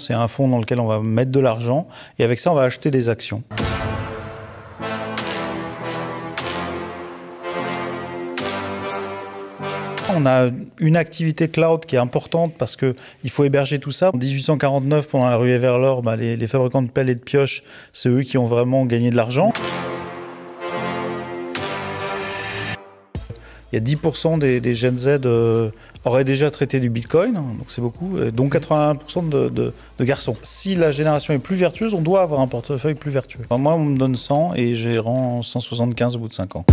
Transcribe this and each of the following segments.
C'est un fonds dans lequel on va mettre de l'argent et avec ça, on va acheter des actions. On a une activité cloud qui est importante parce qu'il faut héberger tout ça. En 1849, pendant la ruée vers l'or, bah, les, fabricants de pelles et de pioches, c'est eux qui ont vraiment gagné de l'argent. Il y a 10% des, des Gen Z euh, aurait déjà traité du Bitcoin, hein, donc c'est beaucoup, euh, dont 81% de, garçons. Si la génération est plus vertueuse, on doit avoir un portefeuille plus vertueux. moi, on me donne 100 et j'ai rend 175 au bout de 5 ans.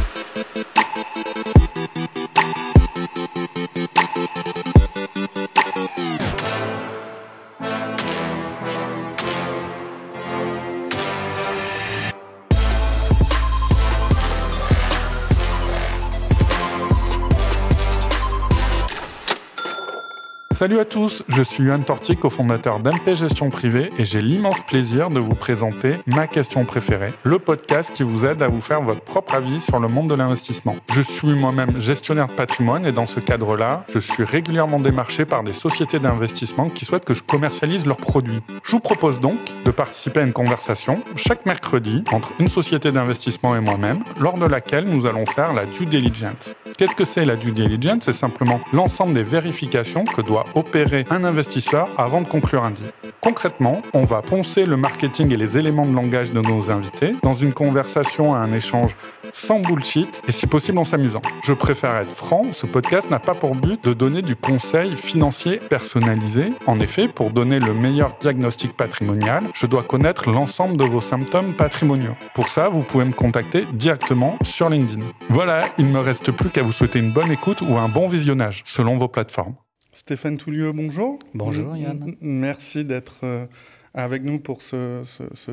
Salut à tous, je suis Yann Torti, cofondateur d'MP Gestion Privée et j'ai l'immense plaisir de vous présenter Ma question préférée, le podcast qui vous aide à vous faire votre propre avis sur le monde de l'investissement. Je suis moi-même gestionnaire de patrimoine et dans ce cadre-là, je suis régulièrement démarché par des sociétés d'investissement qui souhaitent que je commercialise leurs produits. Je vous propose donc de participer à une conversation chaque mercredi entre une société d'investissement et moi-même, lors de laquelle nous allons faire la due diligence. Qu'est-ce que c'est la due diligence C'est simplement l'ensemble des vérifications que doit opérer un investisseur avant de conclure un deal. Concrètement, on va poncer le marketing et les éléments de langage de nos invités dans une conversation à un échange sans bullshit et si possible en s'amusant. Je préfère être franc, ce podcast n'a pas pour but de donner du conseil financier personnalisé. En effet, pour donner le meilleur diagnostic patrimonial, je dois connaître l'ensemble de vos symptômes patrimoniaux. Pour ça, vous pouvez me contacter directement sur LinkedIn. Voilà, il ne me reste plus qu'à vous souhaiter une bonne écoute ou un bon visionnage selon vos plateformes. Stéphane Toulieu, bonjour. Bonjour Yann. Merci d'être euh, avec nous pour ce,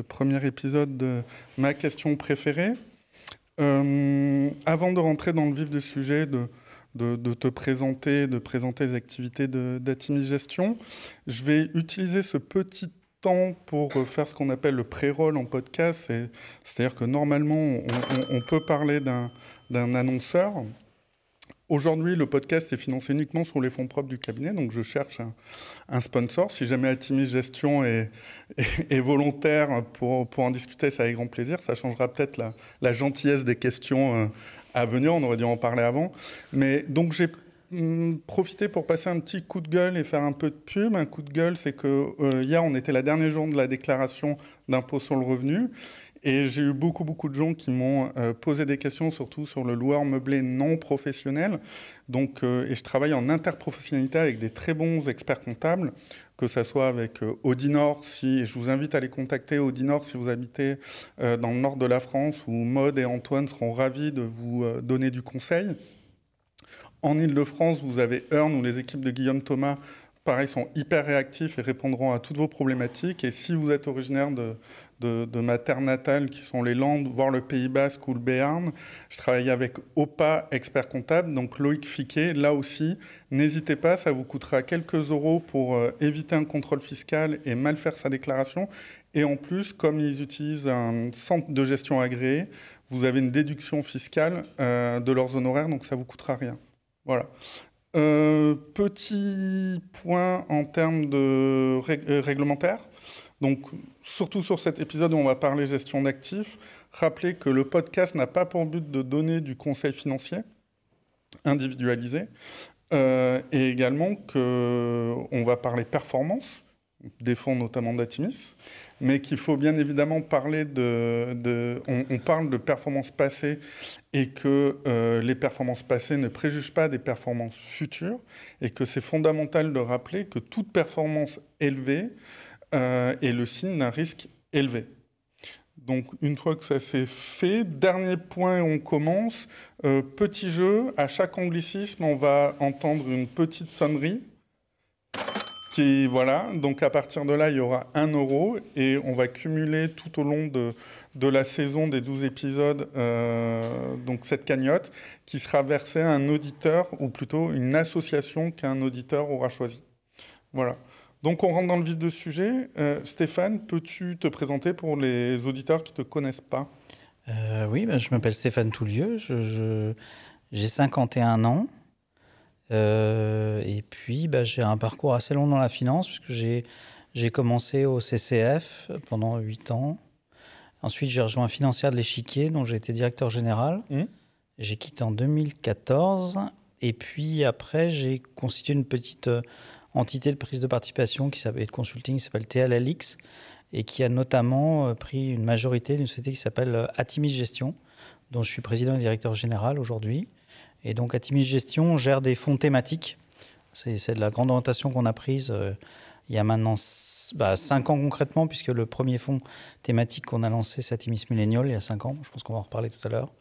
premier épisode de Ma question préférée. Euh, avant de rentrer dans le vif du sujet, de, te présenter, de présenter les activités d'Atimis Gestion, je vais utiliser ce petit temps pour euh, faire ce qu'on appelle le pré-roll en podcast. C'est-à-dire que normalement, on peut parler d'un annonceur. Aujourd'hui, le podcast est financé uniquement sur les fonds propres du cabinet, donc je cherche un, sponsor. Si jamais Atimis Gestion est, volontaire pour, en discuter, ça avec grand plaisir. Ça changera peut-être la, gentillesse des questions euh, à venir, on aurait dû en parler avant. Mais donc j'ai hum, profité pour passer un petit coup de gueule et faire un peu de pub. Un coup de gueule, c'est que euh, hier, on était la dernière journée de la déclaration d'impôt sur le revenu. Et j'ai eu beaucoup, beaucoup de gens qui m'ont euh, posé des questions, surtout sur le loueur meublé non professionnel. Donc, euh, et je travaille en interprofessionnalité avec des très bons experts comptables, que ce soit avec audi euh, Audinor, si je vous invite à les contacter, Audinor, si vous habitez dans le nord de la France, où Maud et Antoine seront ravis de vous donner du conseil. En Ile-de-France, vous avez Earn ou les équipes de Guillaume Thomas pareil, sont hyper réactifs et répondront à toutes vos problématiques. Et si vous êtes originaire de, de, ma terre natale, qui sont les Landes, voire le Pays Basque ou le Béarn. Je travaille avec OPA, expert comptable, donc Loïc Fiquet. Là aussi, n'hésitez pas, ça vous coûtera quelques euros pour euh, éviter un contrôle fiscal et mal faire sa déclaration. Et en plus, comme ils utilisent un centre de gestion agréé, vous avez une déduction fiscale euh, de leurs honoraires, donc ça ne vous coûtera rien. Voilà. Euh, petit point en termes de réglementaire. Donc, surtout sur cet épisode où on va parler gestion d'actifs, rappelez que le podcast n'a pas pour but de donner du conseil financier individualisé, euh, et également qu'on va parler performance, des fonds notamment d'Atimis, mais qu'il faut bien évidemment parler de... on, parle de performance passée et que euh, les performances passées ne préjugent pas des performances futures, et que c'est fondamental de rappeler que toute performance élevée euh, et le signe d'un risque élevé. Donc une fois que ça s'est fait, dernier point, on commence. Euh, petit jeu, à chaque anglicisme, on va entendre une petite sonnerie. Qui, voilà, donc à partir de là, il y aura 1 euro et on va cumuler tout au long de, la saison des 12 épisodes euh, donc cette cagnotte qui sera versée à un auditeur ou plutôt une association qu'un auditeur aura choisi. Voilà. Donc on rentre dans le vif du sujet. Euh, Stéphane, peux-tu te présenter pour les auditeurs qui ne te connaissent pas euh, Oui, ben, je m'appelle Stéphane Toulieu, j'ai 51 ans. Euh, et puis ben, j'ai un parcours assez long dans la finance, puisque j'ai commencé au CCF pendant 8 ans. Ensuite, j'ai rejoint Financière de l'Échiquier, dont j'ai été directeur général. Mmh. J'ai quitté en 2014. Et puis après, j'ai constitué une petite entité de prise de participation qui s'appelle de consulting qui s'appelle TLLX et qui a notamment euh, pris une majorité d'une société qui s'appelle euh, Atimis Gestion, dont je suis président et directeur général aujourd'hui. Et donc Atimis Gestion gère des fonds thématiques. C'est de la grande orientation qu'on a prise euh, il y a maintenant bah, cinq ans concrètement, puisque le premier fonds thématique qu'on a lancé, c'est Atimis Millennial, il y a cinq ans. Je pense qu'on va en reparler tout à l'heure.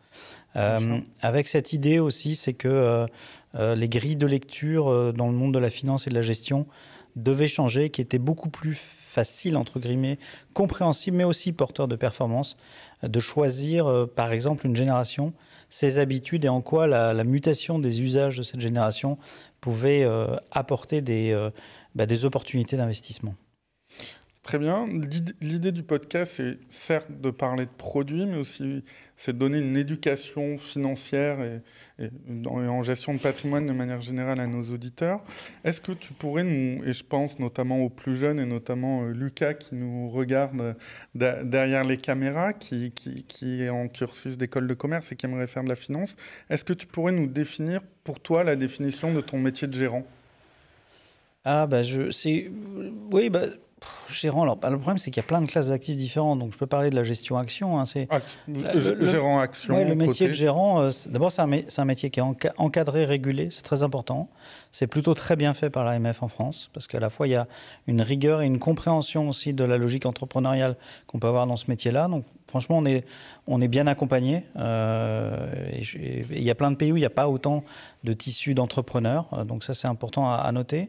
Euh, avec cette idée aussi, c'est que euh, euh, les grilles de lecture dans le monde de la finance et de la gestion devaient changer, qui étaient beaucoup plus faciles, entre guillemets, compréhensibles, mais aussi porteurs de performance, de choisir, par exemple, une génération, ses habitudes et en quoi la, mutation des usages de cette génération pouvait apporter bah, des opportunités d'investissement. Très bien. L'idée du podcast, c'est certes de parler de produits, mais aussi c'est de donner une éducation financière et, en gestion de patrimoine de manière générale à nos auditeurs. Est-ce que tu pourrais nous, et je pense notamment aux plus jeunes et notamment euh, Lucas qui nous regarde euh, derrière les caméras, qui, est en cursus d'école de commerce et qui aimerait faire de la finance, est-ce que tu pourrais nous définir pour toi la définition de ton métier de gérant ah bah je c'est oui bah gérant, alors bah, le problème c'est qu'il y a plein de classes d'actifs différentes, donc je peux parler de la gestion action. Hein, ah, le, gérant action. le métier de gérant, euh, d'abord c'est un, métier qui est encadré, régulé, c'est très important. C'est plutôt très bien fait par l'AMF en France, parce qu'à la fois il y a une rigueur et une compréhension aussi de la logique entrepreneuriale qu'on peut avoir dans ce métier-là. Donc Franchement, on est, on est bien accompagné. Euh, il y a plein de pays où il n'y a pas autant de tissus d'entrepreneurs. Euh, donc ça, c'est important à, noter.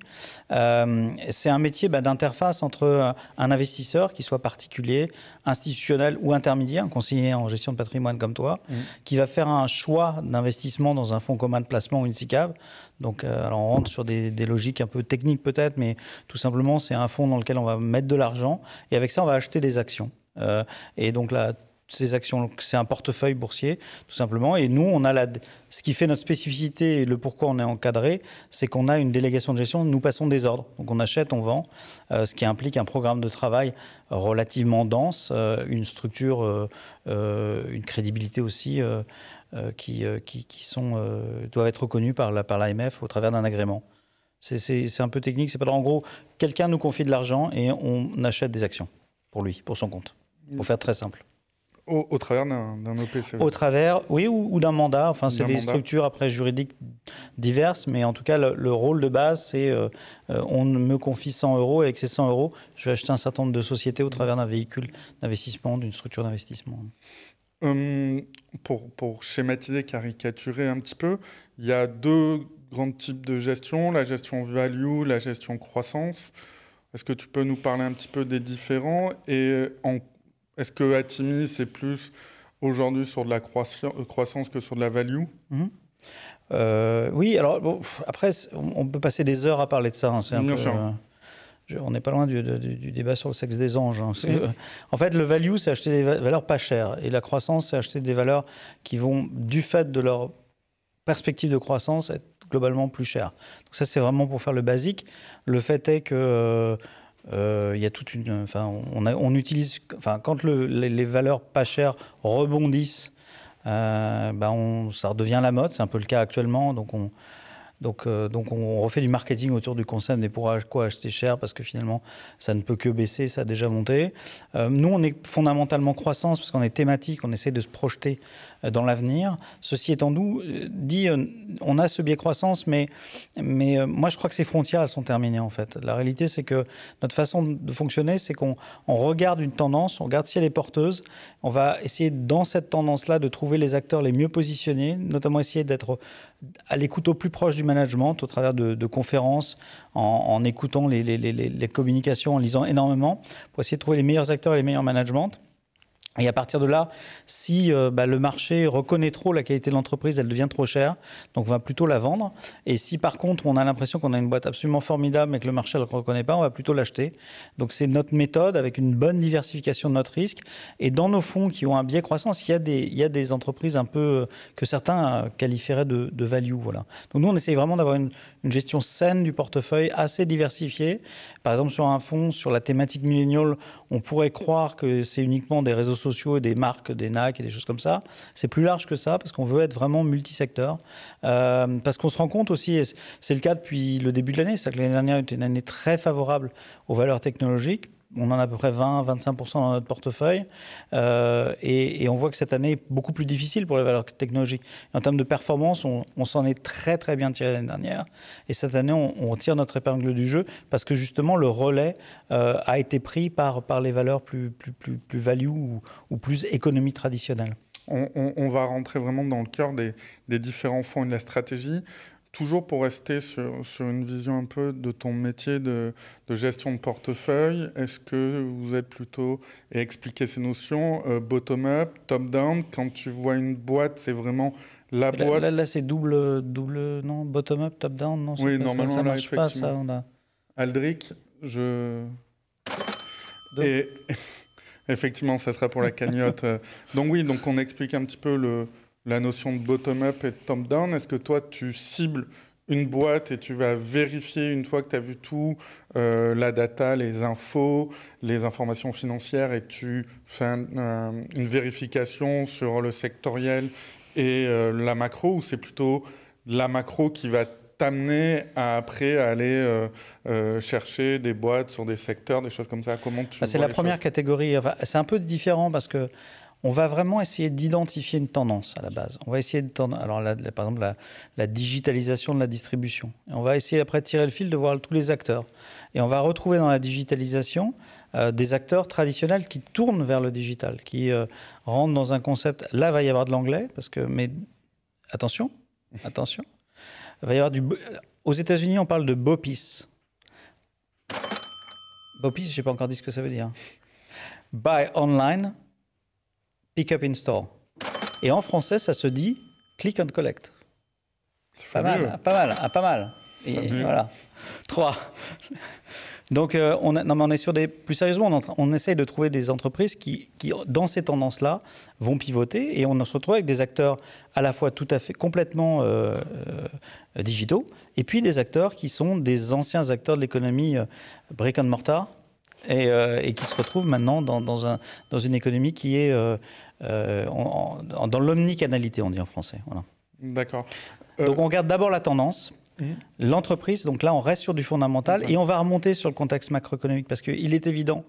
Euh, c'est un métier bah, d'interface entre un investisseur, qui soit particulier, institutionnel ou intermédiaire, un conseiller en gestion de patrimoine comme toi, mmh. qui va faire un choix d'investissement dans un fonds commun de placement ou une SICAV. Donc, on rentre sur des logiques un peu techniques peut-être, mais tout simplement, c'est un fonds dans lequel on va mettre de l'argent et avec ça, on va acheter des actions. Euh, et donc là, ces actions, c'est un portefeuille boursier, tout simplement. Et nous, on a la, ce qui fait notre spécificité et le pourquoi on est encadré, c'est qu'on a une délégation de gestion, nous passons des ordres. Donc on achète, on vend, euh, ce qui implique un programme de travail relativement dense, euh, une structure, une crédibilité aussi qui, qui, qui, sont, doivent être reconnues par l'AMF par au travers d'un agrément. C'est un peu technique, c'est pas En gros, quelqu'un nous confie de l'argent et on achète des actions pour lui, pour son compte pour faire très simple. Au, travers d'un OPCE Au travers, oui, ou, d'un mandat. Enfin, c'est des structures après juridiques diverses, mais en tout cas, le, rôle de base, c'est euh, euh, on me confie 100 euros et avec ces 100 euros, je vais acheter un certain nombre de sociétés au travers d'un véhicule d'investissement, d'une structure d'investissement. Hum, pour, pour, schématiser, caricaturer un petit peu, il y a deux grands types de gestion, la gestion value, la gestion croissance. Est-ce que tu peux nous parler un petit peu des différents et euh, en est-ce que Atimi, c'est plus aujourd'hui sur de la euh, croissance que sur de la value mhm. euh, Oui, alors après, on peut passer des heures à parler de ça. Hein, Bien sûr. Euh, on n'est pas loin du, débat sur le sexe des anges. Hein, en fait, le value, c'est acheter des valeurs pas chères. Et la croissance, c'est acheter des valeurs qui vont, du fait de leur perspective de croissance, être globalement plus chères. Donc ça, c'est vraiment pour faire le basique. Le fait est que euh, y a toute une. Enfin, on, utilise. Enfin, quand les, valeurs pas chères rebondissent, euh, ben, ça redevient la mode. C'est un peu le cas actuellement. Donc, on, donc, euh, donc on refait du marketing autour du concept des pourquoi acheter cher parce que finalement ça ne peut que baisser, ça a déjà monté. nous on est fondamentalement croissance parce qu'on est thématique, on essaie de se projeter dans l'avenir. Ceci étant nous, euh, dit, euh, on a ce biais croissance, mais, mais euh, moi je crois que ces frontières, elles sont terminées en fait. La réalité, c'est que notre façon de fonctionner, c'est qu'on regarde une tendance, on regarde si elle est porteuse, on va essayer dans cette tendance-là de trouver les acteurs les mieux positionnés, notamment essayer d'être à l'écoute au plus proche du management au travers de, conférences, en, écoutant les, les, communications, en lisant énormément, pour essayer de trouver les meilleurs acteurs et les meilleurs managements. Et à partir de là, si euh, bah, le marché reconnaît trop la qualité de l'entreprise, elle devient trop chère, donc on va plutôt la vendre. Et si par contre on a l'impression qu'on a une boîte absolument formidable mais que le marché ne reconnaît pas, on va plutôt l'acheter. Donc c'est notre méthode avec une bonne diversification de notre risque. Et dans nos fonds qui ont un biais croissance, il y a des, il des entreprises un peu euh, que certains euh, qualifieraient de, value. Voilà. Donc nous on essaye vraiment d'avoir une, gestion saine du portefeuille, assez diversifiée. Par exemple sur un fonds, sur la thématique milléniale on pourrait croire que c'est uniquement des réseaux sociaux, et des marques, des NAC et des choses comme ça. C'est plus large que ça parce qu'on veut être vraiment multisecteur. Euh, parce qu'on se rend compte aussi, et c'est le cas depuis le début de l'année, c'est-à-dire que l'année dernière était une année très favorable aux valeurs technologiques on en a à peu près 20-25% dans notre portefeuille. Euh, et, on voit que cette année est beaucoup plus difficile pour les valeurs technologiques. en termes de performance, on, s'en est très très bien tiré l'année dernière. Et cette année, on, on, tire notre épingle du jeu parce que justement, le relais euh, a été pris par, par les valeurs plus, plus, plus, value ou, plus économie traditionnelle. On, va rentrer vraiment dans le cœur des, des différents fonds et de la stratégie toujours pour rester sur, une vision un peu de ton métier de, gestion de portefeuille, est-ce que vous êtes plutôt, et expliquer ces notions, euh, bottom-up, top-down, quand tu vois une boîte, c'est vraiment la boîte... Là, là, c'est double, double, non, bottom-up, top-down, non Oui, pas, normalement, ça, marche pas, ça, on Aldric, je... Et effectivement, ça sera pour la cagnotte. donc oui, donc on explique un petit peu le la notion de bottom-up et de top-down. Est-ce que toi, tu cibles une boîte et tu vas vérifier une fois que tu as vu tout, euh, la data, les infos, les informations financières et tu fais euh, une vérification sur le sectoriel et euh, la macro ou c'est plutôt la macro qui va t'amener à après à aller chercher des boîtes sur des secteurs, des choses comme ça Comment tu bah, C'est la première catégorie. c'est un peu différent parce que on va vraiment essayer d'identifier une tendance à la base. On va essayer de alors par exemple la, digitalisation de la distribution. on va essayer après de tirer le fil de voir tous les acteurs. Et on va retrouver dans la digitalisation euh, des acteurs traditionnels qui tournent vers le digital, qui euh, rentrent dans un concept. Là, va y avoir de l'anglais parce que mais attention, attention, va y avoir du. Euh, aux États-Unis, on parle de BOPIS. BOPIS, n'ai pas encore dit ce que ça veut dire. Buy online pick up in store. Et en français, ça se dit click and collect. Pas mal, pas mal, ah, pas mal, pas voilà. Trois. Donc, euh, on, on est sur des. Plus sérieusement, on, on essaye de trouver des entreprises qui, qui dans ces tendances-là, vont pivoter et on se retrouve avec des acteurs à la fois tout à fait complètement euh, euh, digitaux et puis des acteurs qui sont des anciens acteurs de l'économie brick and mortar et, et, qui se retrouvent maintenant dans, dans, un, dans une économie qui est euh, dans l'omnicanalité, on dit en français. Voilà. D'accord. Euh, donc on regarde d'abord la tendance. Mhm. L'entreprise, donc là on reste sur du fondamental et on va remonter sur le contexte macroéconomique parce qu'il est évident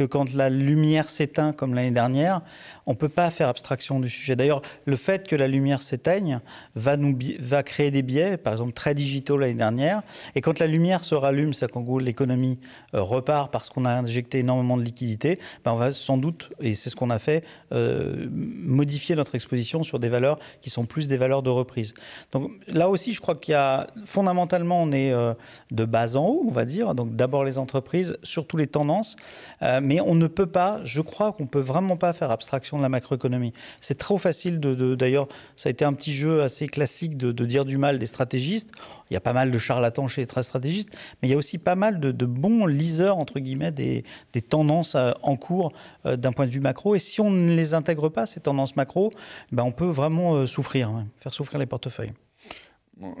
que quand la lumière s'éteint, comme l'année dernière, on ne peut pas faire abstraction du sujet. D'ailleurs, le fait que la lumière s'éteigne va, nous, va créer des biais, par exemple très digitaux l'année dernière. Et quand la lumière se rallume, c'est qu'en l'économie euh, repart parce qu'on a injecté énormément de liquidités, ben, on va sans doute, et c'est ce qu'on a fait, euh, modifier notre exposition sur des valeurs qui sont plus des valeurs de reprise. Donc là aussi, je crois qu'il y a fondamentalement, on est euh, de bas en haut, on va dire. Donc d'abord les entreprises, surtout les tendances. Euh, mais on ne peut pas, je crois qu'on ne peut vraiment pas faire abstraction de la macroéconomie. C'est trop facile de. D'ailleurs, ça a été un petit jeu assez classique de, dire du mal des stratégistes. Il y a pas mal de charlatans chez les stratégistes, mais il y a aussi pas mal de, bons liseurs, entre guillemets, des, des tendances euh, en cours euh, d'un point de vue macro. Et si on ne les intègre pas, ces tendances macro, ben on peut vraiment euh, souffrir, hein, faire souffrir les portefeuilles.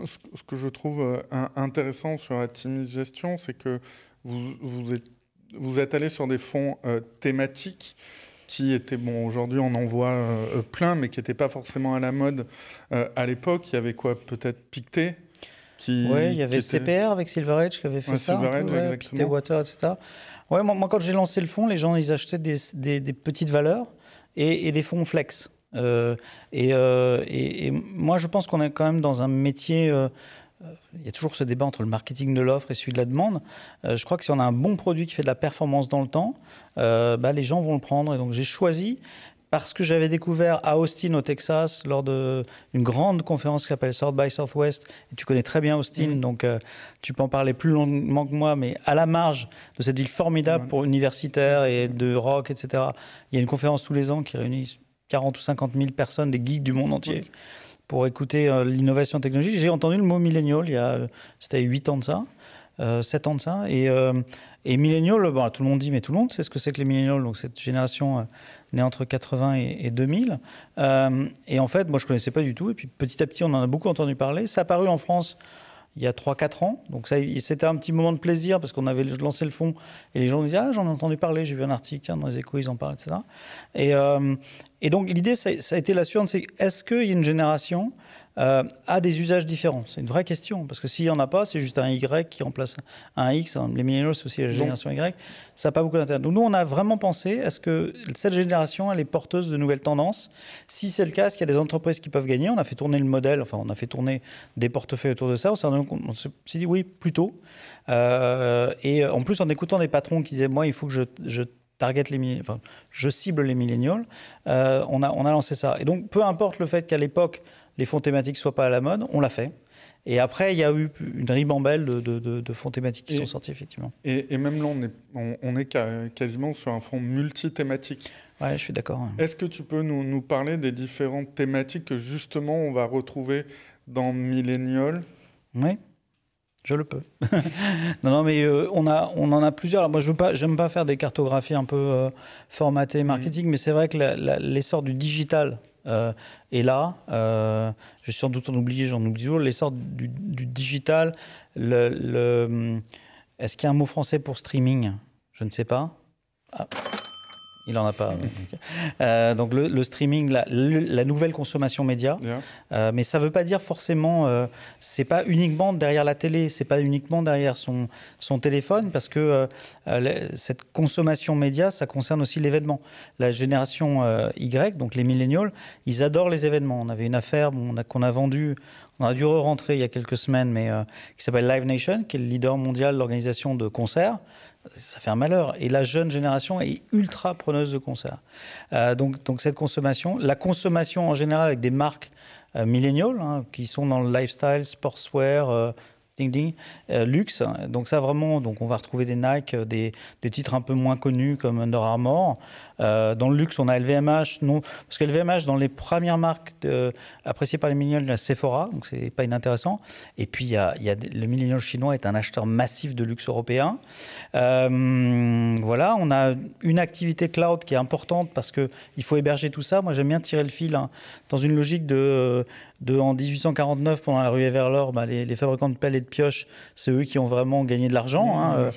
Ce que je trouve intéressant sur la Atimis Gestion, c'est que vous, vous êtes vous êtes allé sur des fonds euh, thématiques qui étaient, bon, aujourd'hui on en voit euh, euh, plein, mais qui n'étaient pas forcément à la mode à l'époque. Il y avait quoi Peut-être Pictet qui, Oui, il y avait CPR avec Silver Edge qui avait fait ouais, ça. Silver Edge, Pictet Water, etc. Ouais, moi, quand j'ai lancé le fonds, les gens ils achetaient des, petites valeurs et, des fonds flex. Et, et, moi je pense qu'on est quand même dans un métier il y a toujours ce débat entre le marketing de l'offre et celui de la demande. Euh, je crois que si on a un bon produit qui fait de la performance dans le temps, euh, bah, les gens vont le prendre. Et donc j'ai choisi, parce que j'avais découvert à Austin, au Texas, lors d'une grande conférence qui s'appelle South by Southwest, tu connais très bien Austin, mm. donc euh, tu peux en parler plus longuement que moi, mais à la marge de cette ville formidable pour universitaires et de rock, etc., il y a une conférence tous les ans qui réunit 40 ou 50 000 personnes, des geeks du monde entier pour écouter euh, l'innovation technologique. J'ai entendu le mot millénial, il y a, c'était 8 ans de ça, 7 euh, ans de ça. Et, euh, et tout le monde dit, mais tout le monde sait ce que c'est que les millénials, donc cette génération née entre 80 et, 2000. et en fait, moi, je ne connaissais pas du tout. Et puis petit à petit, on en a beaucoup entendu parler. Ça a apparu en France il y a 3-4 ans. Donc c'était un petit moment de plaisir parce qu'on avait lancé le fond et les gens nous disaient Ah, j'en ai entendu parler, j'ai vu un article, dans les échos, ils en parlent, etc. Euh, et, donc l'idée, ça, ça, a été la suivante c'est est-ce qu'il y a une génération à euh, des usages différents C'est une vraie question, parce que s'il n'y en a pas, c'est juste un Y qui remplace un X. Hein. Les millennials, c'est aussi la génération Y. Ça n'a pas beaucoup d'intérêt. Donc nous, on a vraiment pensé à ce que cette génération, elle est porteuse de nouvelles tendances. Si c'est le cas, est-ce qu'il y a des entreprises qui peuvent gagner On a fait tourner le modèle, enfin, on a fait tourner des portefeuilles autour de ça. On s'est dit oui, plutôt. Euh, et en plus, en écoutant des patrons qui disaient, moi, il faut que je, target les enfin, je cible les millénials, euh, on, a, on a lancé ça. Et donc, peu importe le fait qu'à l'époque, les fonds thématiques soient pas à la mode. On l'a fait. Et après, il y a eu une ribambelle de, fonds thématiques qui sont sortis, effectivement. Et, même là, on est, on, quasiment sur un fonds multi-thématique. Ouais, je suis d'accord. Est-ce que tu peux nous, parler des différentes thématiques que justement on va retrouver dans Millennial Oui, je le peux. non, non, mais euh, on, a, en a plusieurs. moi, je n'aime pas, pas faire des cartographies un peu euh, formatées mm. marketing, mais c'est vrai que l'essor du digital euh, et là, euh, je suis sans doute en oublié, j'en oublie toujours, l'essor du, du, digital. Le, Est-ce qu'il y a un mot français pour streaming Je ne sais pas. Ah. Il n'en a pas. Euh, donc le, streaming, la, nouvelle consommation média. Euh, mais ça ne veut pas dire forcément, euh, c'est pas uniquement derrière la télé, c'est pas uniquement derrière son, téléphone, parce que cette consommation média, ça concerne aussi l'événement. La génération Y, donc les milléniaux, ils adorent les événements. On avait une affaire qu'on a, qu'on vendue on a dû re-rentrer il y a quelques semaines, mais qui s'appelle Live Nation, qui est le leader mondial d'organisation de concerts ça fait un malheur. Et la jeune génération est ultra preneuse de concerts. Euh, donc, cette consommation, la consommation en général avec des marques euh, milléniales hein, qui sont dans le lifestyle, sportswear. Euh, ding luxe. Donc ça vraiment, donc on va retrouver des Nike, des, des titres un peu moins connus comme Under Armour, euh, dans le luxe, on a LVMH, non, parce que LVMH, dans les premières marques euh, appréciées par les millénials, il y a Sephora, donc c'est pas inintéressant. Et puis, il y a, le millénaire chinois est un acheteur massif de luxe européen. Euh, voilà, on a une activité cloud qui est importante parce qu'il faut héberger tout ça. Moi, j'aime bien tirer le fil hein, dans une logique de, en 1849, pendant la ruée vers l'or, bah, les, fabricants de pelles et de pioches, c'est eux qui ont vraiment gagné de l'argent. Hein,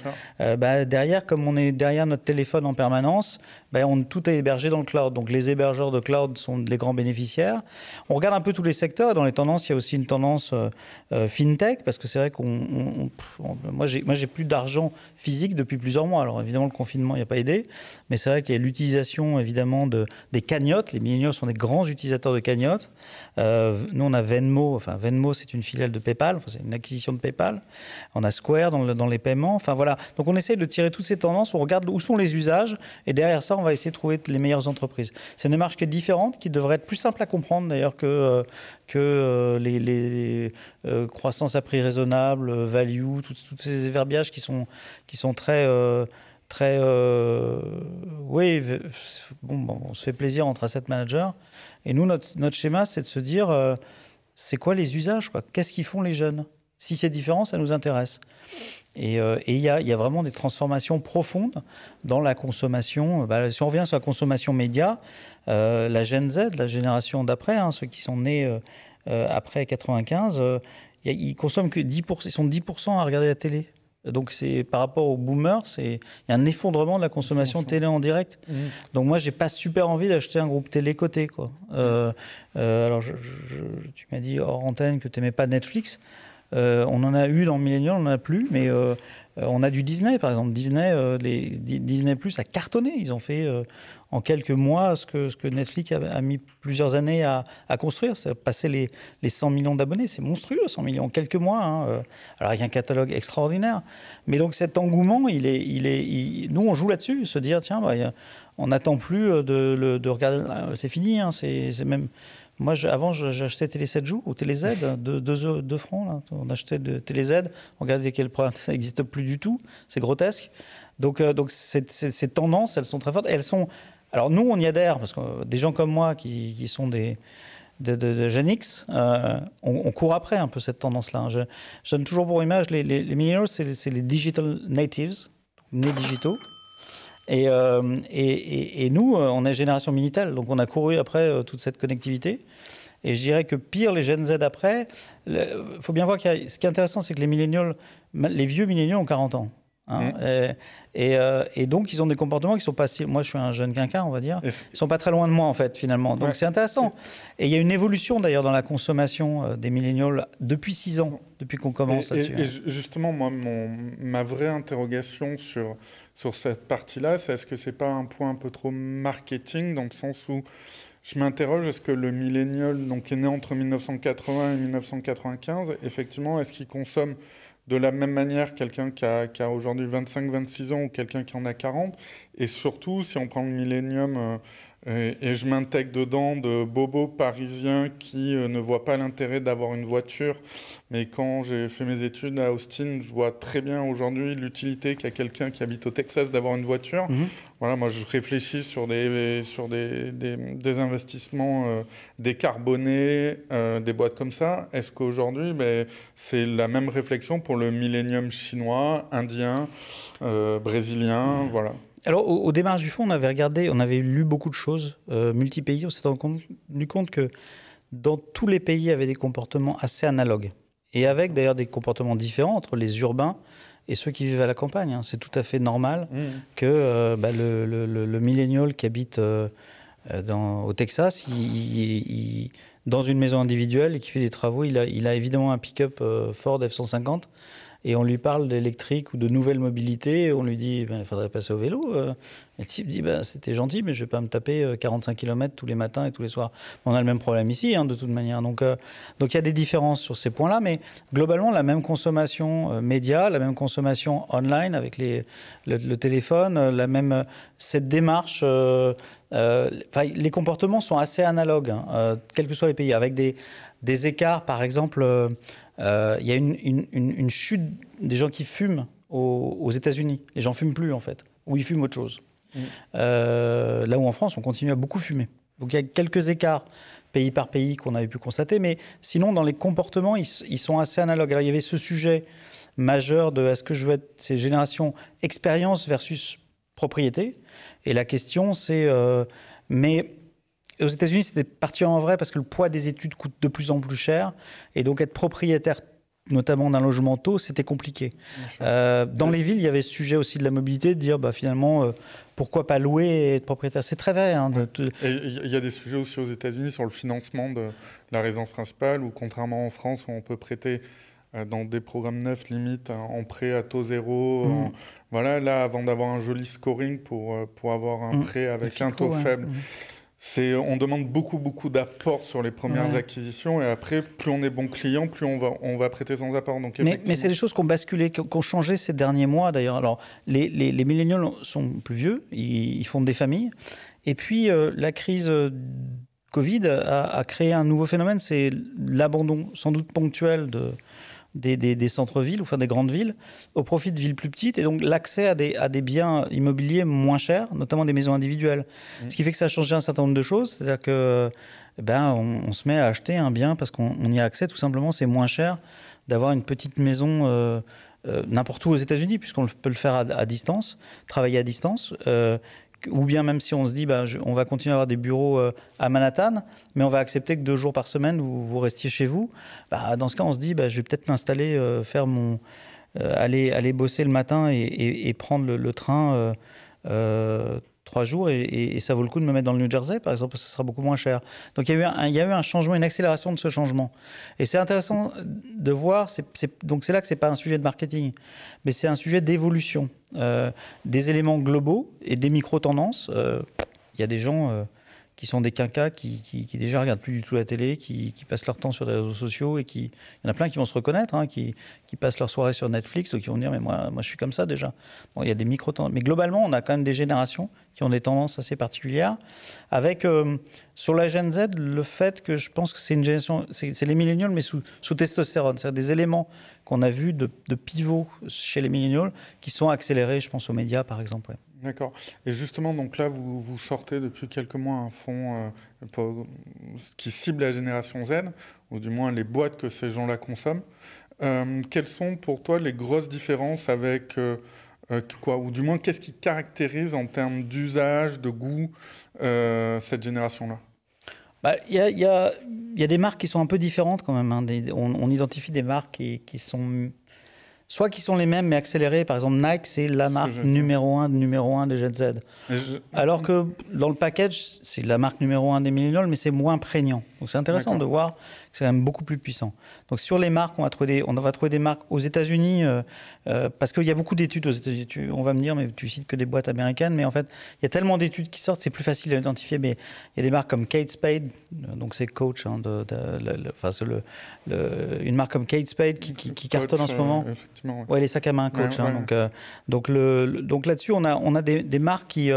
bah, derrière, comme on est derrière notre téléphone en permanence, ben, on, tout est hébergé dans le cloud. Donc les hébergeurs de cloud sont les grands bénéficiaires. On regarde un peu tous les secteurs. Dans les tendances, il y a aussi une tendance euh, euh, fintech, parce que c'est vrai qu'on. Moi, j'ai plus d'argent physique depuis plusieurs mois. Alors évidemment, le confinement n'y a pas aidé, mais c'est vrai qu'il y a l'utilisation évidemment de, des cagnottes. Les millions sont des grands utilisateurs de cagnottes. Euh, nous, on a Venmo. Enfin, Venmo, c'est une filiale de PayPal. c'est une acquisition de PayPal. On a Square dans, dans les paiements. Enfin voilà. Donc on essaye de tirer toutes ces tendances. On regarde où sont les usages. Et derrière ça, on on va essayer de trouver les meilleures entreprises. C'est une démarche qui est différente, qui devrait être plus simple à comprendre d'ailleurs que, euh, que euh, les, euh, croissances à prix raisonnable, value, tous ces verbiages qui sont, qui sont très... très oui, bon, bon, on se fait plaisir entre asset managers. Et nous, notre, schéma, c'est de se dire, c'est quoi les usages Qu'est-ce qu'ils font les jeunes Si c'est différent, ça nous intéresse. Et euh, il y, a vraiment des transformations profondes dans la consommation. Bah, si on revient sur la consommation média, euh, la Gen Z, la génération d'après, hein, ceux qui sont nés euh, après 95, ils consomment que 10%, ils sont 10% à regarder la télé. Donc c'est par rapport aux boomers, il y a un effondrement de la consommation télé en direct. Mmh. Donc moi je n'ai pas super envie d'acheter un groupe télé coté alors tu m'as dit hors antenne que tu n'aimais pas Netflix. Euh, on en a eu dans Millennium, on n'en a plus, mais euh, euh, on a du Disney, par exemple. Disney, Disney Plus a cartonné. Ils ont fait en quelques mois ce que, Netflix a, mis plusieurs années à, construire. C'est passer les, 100 millions d'abonnés. C'est monstrueux, 100 millions en quelques mois. Hein, alors il y a un catalogue extraordinaire. Mais donc, cet engouement, il est, il est, nous, on joue là-dessus. Se dire, tiens, bah, on n'attend plus de, regarder. Ah, c'est fini, hein. c'est même. Moi, avant, j'achetais Télé 7 jours ou Télé Z, 2 hein, de, euh, francs. On achetait de Télé Z, on regardait quel ça n'existe plus du tout, c'est grotesque. Donc, euh, donc ces, tendances, elles sont très fortes. Elles sont. Alors, nous, on y adhère, parce que des gens comme moi qui, sont des de, de, X, euh, on, court après un peu cette tendance-là. Hein. Je, donne toujours pour image les, les, les millennials, c'est les, les digital natives, nés digitaux. Euh, et, nous, euh, on est génération Minitel, donc on a couru après euh, toute cette connectivité. Et je dirais que pire, les jeunes Z après, il faut bien voir que ce qui est intéressant, c'est que les milléniaux, les vieux milléniaux ont 40 ans. Hein, euh, et, euh, et, donc, ils ont des comportements qui sont pas si. Moi, je suis un jeune quinquin, on va dire. Ils sont pas très loin de moi, en fait, finalement. Donc, c'est intéressant. Et il y a une évolution, d'ailleurs, dans la consommation euh, des millénials depuis 6 ans, depuis qu'on commence là-dessus. Et, hein. justement, moi, ma vraie interrogation sur, sur cette partie-là, c'est est-ce que c'est pas un point un peu trop marketing, dans le sens où je m'interroge, est-ce que le millénial, donc, est né entre 1980 et 1995, effectivement, est-ce qu'il consomme de la même manière quelqu'un qui a, aujourd'hui 25-26 ans ou quelqu'un qui en a 40. Et surtout, si on prend le millénium euh, et, je m'intègre dedans de bobos parisiens qui euh, ne voient pas l'intérêt d'avoir une voiture. Mais quand j'ai fait mes études à Austin, je vois très bien aujourd'hui l'utilité qu'a quelqu'un qui habite au Texas d'avoir une voiture. Mhm. Voilà, moi je réfléchis sur des, sur des, des, investissements euh, décarbonés, euh, des boîtes comme ça. Est-ce qu'aujourd'hui, ben, c'est la même réflexion pour le millénium chinois, indien, brésilien Voilà alors, au, démarrage du fond, on avait regardé, on avait lu beaucoup de choses, euh, multi-pays. On s'est rendu compte que dans tous les pays, il y avait des comportements assez analogues. Et avec d'ailleurs des comportements différents entre les urbains et ceux qui vivent à la campagne. Hein. C'est tout à fait normal mmh. que euh, bah, le, le, millénial qui habite euh, au Texas, dans une maison individuelle et qui fait des travaux, il a, il a évidemment un pick-up Ford F-150 et on lui parle d'électrique ou de nouvelle mobilité, on lui dit il ben, faudrait passer au vélo. Euh. Et le type dit ben, c'était gentil, mais je ne vais pas me taper 45 euh, km tous les matins et tous les soirs. On a le même problème ici, hein, de toute manière. Euh, donc il y a des différences sur ces points-là, mais globalement, la même consommation média, la même consommation online avec les, le, téléphone, la même, cette démarche. les comportements sont assez analogues, hein, quels que soient les pays, avec des, des écarts, par exemple, euh, il y a une, une, chute des gens qui fument aux, États-Unis. Les gens fument plus, en fait, ou ils fument autre chose. Mm. Euh, là où en France, on continue à beaucoup fumer. Donc il y a quelques écarts pays par pays qu'on avait pu constater, mais sinon, dans les comportements, ils, sont assez analogues. Alors il y avait ce sujet majeur de est-ce que je veux être ces générations expérience versus propriété. Et la question, c'est euh, mais aux États-Unis, c'était parti en vrai parce que le poids des études coûte de plus en plus cher. Et donc, être propriétaire notamment d'un logement tôt, c'était compliqué. Euh, dans les villes, il y avait ce sujet aussi de la mobilité, de dire bah, finalement, euh, pourquoi pas louer et être propriétaire C'est très vrai. Hein, il y a des sujets aussi aux États-Unis sur le financement de la résidence principale, où contrairement en France, où on peut prêter euh, dans des programmes neufs, limite en prêt à taux zéro. Mm. voilà, là, avant d'avoir un joli scoring pour, pour avoir un mm. prêt avec un taux faible. Mm on demande beaucoup, beaucoup d'apports sur les premières acquisitions et après, plus on est bon client, plus on va, on va prêter sans apport. Donc, mais, c'est des choses qui ont basculé, qui ont changé ces derniers mois d'ailleurs. Alors, les, les, milléniaux sont plus vieux, ils, font des familles. Et puis, euh, la crise euh, Covid a, a, créé un nouveau phénomène, c'est l'abandon, sans doute ponctuel, de, des, centres-villes, ou enfin des grandes villes, au profit de villes plus petites. Et donc l'accès à des, biens immobiliers moins chers, notamment des maisons individuelles. Mmh. Ce qui fait que ça a changé un certain nombre de choses. C'est-à-dire que eh ben, on, se met à acheter un bien parce qu'on y a accès tout simplement. C'est moins cher d'avoir une petite maison. Euh, euh, n'importe où aux États-Unis, puisqu'on peut le faire à, distance, travailler à distance. Euh, ou bien même si on se dit, bah, on va continuer à avoir des bureaux euh, à Manhattan, mais on va accepter que deux jours par semaine, vous, vous restiez chez vous, bah, dans ce cas, on se dit, bah, je vais peut-être m'installer, euh, faire mon, euh, aller, aller bosser le matin et, prendre le, train trois jours, et, ça vaut le coup de me mettre dans le New Jersey, par exemple, parce que ce sera beaucoup moins cher. Donc il y, a eu un, il y eu un changement, une accélération de ce changement. Et c'est intéressant de voir, donc c'est là que ce n'est pas un sujet de marketing, mais c'est un sujet d'évolution. Euh, des éléments globaux et des micro-tendances. Euh, il y a des gens euh, qui sont des quinquas, qui, déjà ne déjà regardent plus du tout la télé, qui, passent leur temps sur les réseaux sociaux et qui. Il y en a plein qui vont se reconnaître, hein, qui, passent leur soirée sur Netflix ou qui vont dire Mais moi, moi je suis comme ça déjà. il y a des micro-tendances. Mais globalement, on a quand même des générations qui ont des tendances assez particulières. Avec, euh, sur la Gen Z, le fait que je pense que c'est une génération. C'est les millennials mais sous, testostérone. C'est-à-dire des éléments qu'on a vus de, pivot chez les millennials qui sont accélérés, je pense aux médias par exemple. D'accord. Et justement, donc là, vous, sortez depuis quelques mois un fonds euh, qui cible la génération Z, ou du moins les boîtes que ces gens-là consomment. Euh, quelles sont pour toi les grosses différences avec euh, quoi Ou du moins, qu'est-ce qui caractérise en termes d'usage, de goût, cette génération-là bah, il y, a des marques qui sont un peu différentes quand même. Hein. on, identifie des marques qui sont soit qui sont les mêmes mais accélérés. Par exemple, Nike, c'est la marque numéro un numéro un des Gen Z. Alors que dans le package, c'est la marque numéro un des millennials, mais c'est moins prégnant. Donc c'est intéressant de voir c'est quand même beaucoup plus puissant. Donc sur les marques, on va trouver des, on va trouver des marques aux États-Unis, euh, euh, parce qu'il y a beaucoup d'études aux États-Unis. On va me dire, mais tu cites que des boîtes américaines, mais en fait, il y a tellement d'études qui sortent, c'est plus facile à identifier. Mais il y a des marques comme Kate Spade, euh, donc c'est coach, hein, de, le, une marque comme Kate Spade qui, cartonne en ce moment. Oui, ouais. les sacs à main coach. Hein, donc, donc, le, donc là-dessus, on a, on a des, des marques qui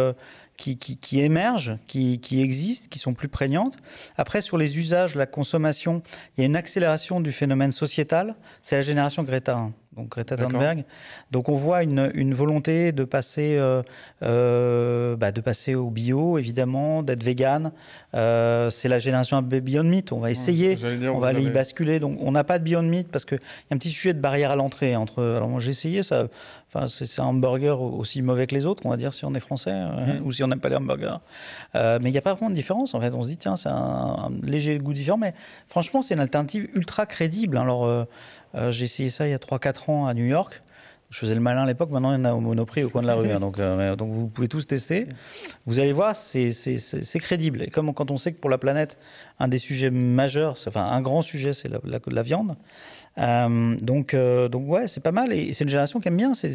qui, émergent, qui, qui, existent, qui sont plus prégnantes. Après, sur les usages, la consommation, il y a une accélération du phénomène sociétal. C'est la génération Greta. Hein donc Greta Thunberg. Donc on voit une, volonté de passer, euh, euh, bah, de passer au bio, évidemment, d'être vegan. Euh, c'est la génération Beyond Meat. On va essayer, on, va aller y basculer. Donc on n'a pas de Beyond Meat parce qu'il y a un petit sujet de barrière à l'entrée. Entre, alors j'ai essayé, ça, enfin, c'est un hamburger aussi mauvais que les autres, on va dire, si on est français mhm. ou si on n'aime pas les hamburgers. mais il n'y a pas vraiment de différence. En fait, on se dit, tiens, c'est un, un, léger goût différent. Mais franchement, c'est une alternative ultra crédible. Alors euh, j'ai essayé ça il y a 3-4 ans à New York. Je faisais le malin à l'époque, maintenant il y en a au Monoprix au coin de la rue. Hein, donc, euh, donc vous pouvez tous tester. Vous allez voir, c'est crédible. Et comme quand on sait que pour la planète, un des sujets majeurs, enfin un grand sujet, c'est la, la, viande. Euh, donc, donc ouais, c'est pas mal. Et c'est une génération qui aime bien. C'est,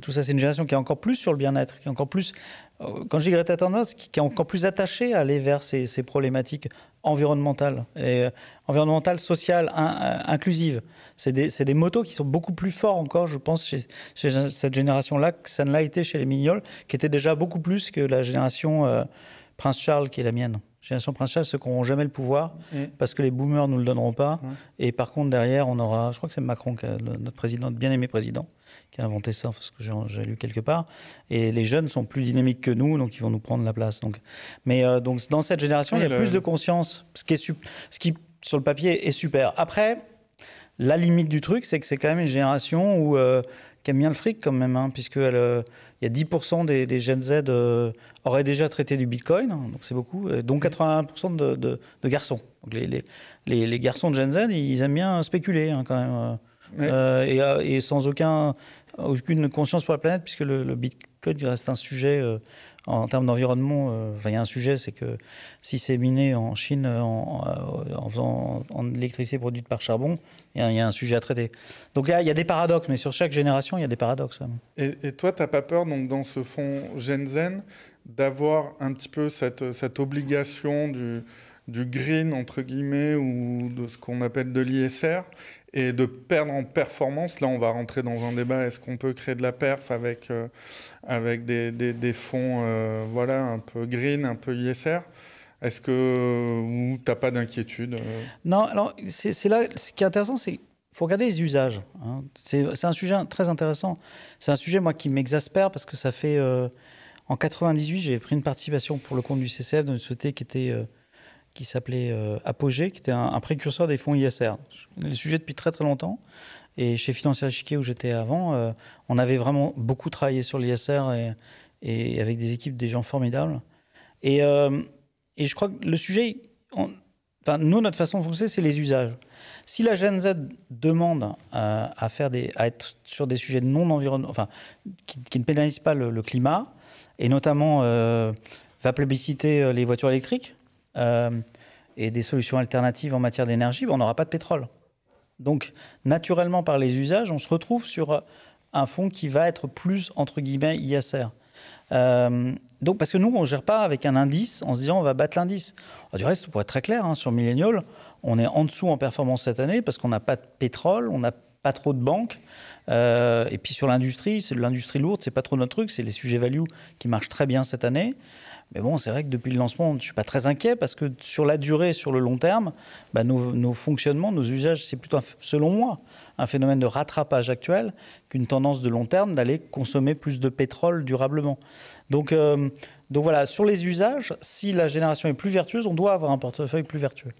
tout ça, c'est une génération qui est encore plus sur le bien-être, qui est encore plus. Quand j'ai Greta qui est encore plus attachée à aller vers ces, ces problématiques environnementale, et, euh, environnementale, sociale, euh, inclusive. C'est des, des, motos qui sont beaucoup plus forts encore, je pense, chez, cette génération-là que ça ne l'a été chez les Mignols, qui étaient déjà beaucoup plus que la génération euh, Prince Charles, qui est la mienne. Génération Prince Charles, ceux qui n'auront jamais le pouvoir, parce que les boomers ne nous le donneront pas. Et par contre, derrière, on aura, je crois que c'est Macron, notre président, notre bien-aimé président, qui a inventé ça, parce que j'ai lu quelque part. Et les jeunes sont plus dynamiques que nous, donc ils vont nous prendre la place. Donc. Mais euh, donc, dans cette génération, il y a plus de conscience, ce qui, est ce qui, sur le papier, est super. Après, la limite du truc, c'est que c'est quand même une génération où, euh, qui aime bien le fric quand même, hein, puisque euh, il y a 10% des, Gen Z auraient déjà traité du Bitcoin, hein, donc c'est beaucoup, dont 81% de, de, garçons. les, les, garçons de Gen Z, ils aiment bien spéculer hein, quand même. et, et, sans aucun aucune conscience pour la planète, puisque le, Bitcoin reste un sujet euh, en, termes d'environnement. Euh, il y a un sujet, c'est que si c'est miné en Chine euh, en, faisant en électricité produite par charbon, il y, a un sujet à traiter. Donc là, il y a des paradoxes, mais sur chaque génération, il y a des paradoxes. Et, toi, tu n'as pas peur, donc, dans ce fonds Genzen, d'avoir un petit peu cette, cette obligation du du green, entre guillemets, ou de ce qu'on appelle de l'ISR, et de perdre en performance. Là, on va rentrer dans un débat, est-ce qu'on peut créer de la perf avec, euh, avec des, des, fonds euh, voilà, un peu green, un peu ISR est-ce que tu n'as pas d'inquiétude euh? Non, alors c'est là, ce qui est intéressant, c'est qu'il faut regarder les usages. Hein. C'est un sujet très intéressant. C'est un sujet, moi, qui m'exaspère parce que ça fait. en 98, j'ai pris une participation pour le compte du CCF dans une société qui était qui s'appelait euh, Apogée, qui était un, précurseur des fonds ISR. le sujet depuis très très longtemps. Et chez Financière Chiquet, où j'étais avant, euh, on avait vraiment beaucoup travaillé sur l'ISR et, avec des équipes, des gens formidables. Et, euh, je crois que le sujet, enfin, nous, notre façon de fonctionner, c'est les usages. Si la Gen Z demande à, faire des, à être sur des sujets non environnementaux, enfin, qui, ne pénalisent pas le, le climat, et notamment va plébisciter les voitures électriques, euh, et des solutions alternatives en matière d'énergie, ben, on n'aura pas de pétrole. Donc, naturellement, par les usages, on se retrouve sur euh, un fonds qui va être plus, entre guillemets, ISR. Euh, donc, parce que nous, on ne gère pas avec un indice en se disant on va battre l'indice. Oh, du reste, pour être très clair, hein, sur Millennial, on est en dessous en performance cette année parce qu'on n'a pas de pétrole, on n'a pas trop de banques. et puis sur l'industrie, c'est de l'industrie lourde, c'est pas trop notre truc, c'est les sujets value qui marchent très bien cette année. Mais bon, c'est vrai que depuis le lancement, je ne suis pas très inquiet parce que sur la durée, sur le long terme, bah, nos, fonctionnements, nos usages, c'est plutôt, selon moi, un phénomène de rattrapage actuel qu'une tendance de long terme d'aller consommer plus de pétrole durablement. Donc, euh, donc voilà, sur les usages, si la génération est plus vertueuse, on doit avoir un portefeuille plus vertueux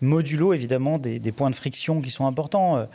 modulo évidemment des, points de friction qui sont importants. Euh,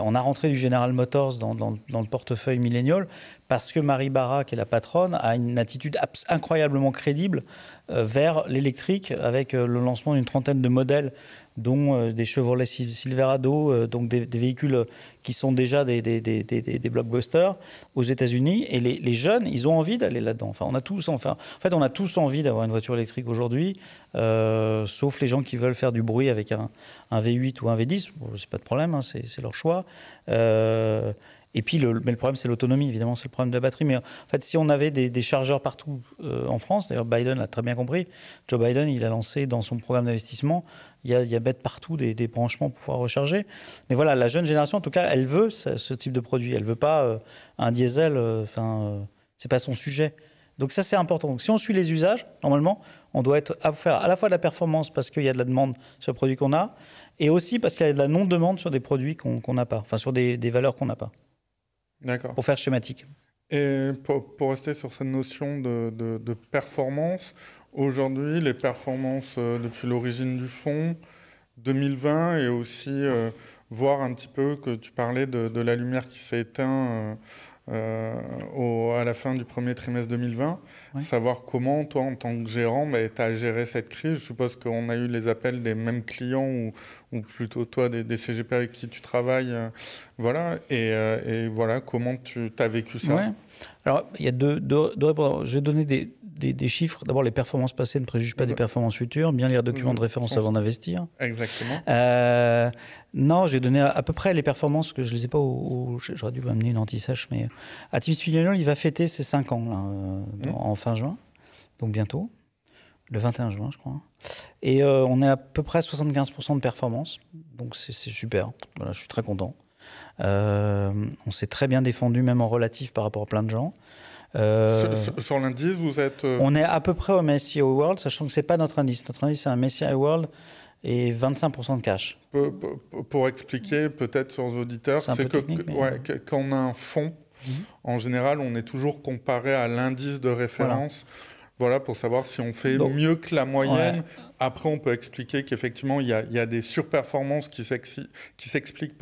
on a rentré du General Motors dans, le portefeuille millénial parce que Marie Barra, qui est la patronne, a une attitude incroyablement crédible euh, vers l'électrique avec euh, le lancement d'une trentaine de modèles dont euh, des Chevrolet Silverado, euh, donc des, véhicules qui sont déjà des, des, des blockbusters aux États-Unis. Et les, les, jeunes, ils ont envie d'aller là-dedans. Enfin, on a tous, enfin, en fait, on a tous envie d'avoir une voiture électrique aujourd'hui, euh, sauf les gens qui veulent faire du bruit avec un, un V8 ou un V10. Ce c'est pas de problème, hein, c'est leur choix. et puis, le, mais le problème, c'est l'autonomie, évidemment, c'est le problème de la batterie. Mais en fait, si on avait des, chargeurs partout en France, d'ailleurs, Biden l'a très bien compris, Joe Biden, il a lancé dans son programme d'investissement il y a, bête partout des, branchements pour pouvoir recharger. Mais voilà, la jeune génération, en tout cas, elle veut ce, type de produit. Elle veut pas euh, un diesel. Euh, enfin, n'est euh, c'est pas son sujet. Donc ça, c'est important. Donc si on suit les usages, normalement, on doit être à faire à la fois de la performance parce qu'il y a de la demande sur le produit qu'on a, et aussi parce qu'il y a de la non-demande sur des produits qu'on n'a pas, enfin sur des, valeurs qu'on n'a pas. D'accord. Pour faire schématique. Et pour, rester sur cette notion de, de performance, Aujourd'hui, les performances euh, depuis l'origine du fonds, 2020, et aussi euh, voir un petit peu que tu parlais de, la lumière qui s'est éteinte euh, à la fin du premier trimestre 2020. Savoir comment, toi, en tant que gérant, bah, tu as géré cette crise. Je suppose qu'on a eu les appels des mêmes clients ou, plutôt toi, des, CGP avec qui tu travailles. voilà. Et, voilà, comment tu as vécu ça Alors, il y a deux, deux réponses. Je vais donner des, des, chiffres. D'abord, les performances passées ne préjugent pas des performances futures. Bien lire documents document de mm-hmm. référence avant d'investir. Exactement. Euh, non, j'ai donné à, peu près les performances que je ne les ai pas. J'aurais dû m'amener une anti-sèche, mais euh, à Tim il va fêter ses 5 ans là, euh, mm. en fin juin, donc bientôt, le 21 juin, je crois. Et on est à peu près à 75% de performance, donc c'est super. Voilà, je suis très content. on s'est très bien défendu, même en relatif par rapport à plein de gens. Euh, sur, l'indice, vous êtes. Euh, on est à peu près au MSCI World, sachant que ce n'est pas notre indice. Notre indice, c'est un MSCI World et 25% de cash. Pour, expliquer, peut-être sans auditeurs, c'est que quand on a un fonds, mhm. en général, on est toujours comparé à l'indice de référence. Voilà, pour savoir si on fait mieux que la moyenne. Après, on peut expliquer qu'effectivement, il y, a des surperformances qui s'expliquent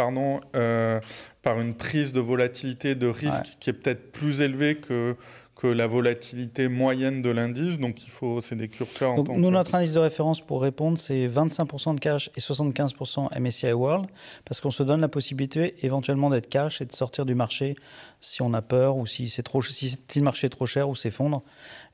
euh, par une prise de volatilité, de risque qui est peut-être plus élevée que, que la volatilité moyenne de l'indice. Donc, il faut, c'est des curseurs donc, en Nous, notre indice de référence pour répondre, c'est 25% de cash et 75% MSCI World, parce qu'on se donne la possibilité éventuellement d'être cash et de sortir du marché si on a peur ou si, c'est trop, si, le marché est trop cher ou s'effondre.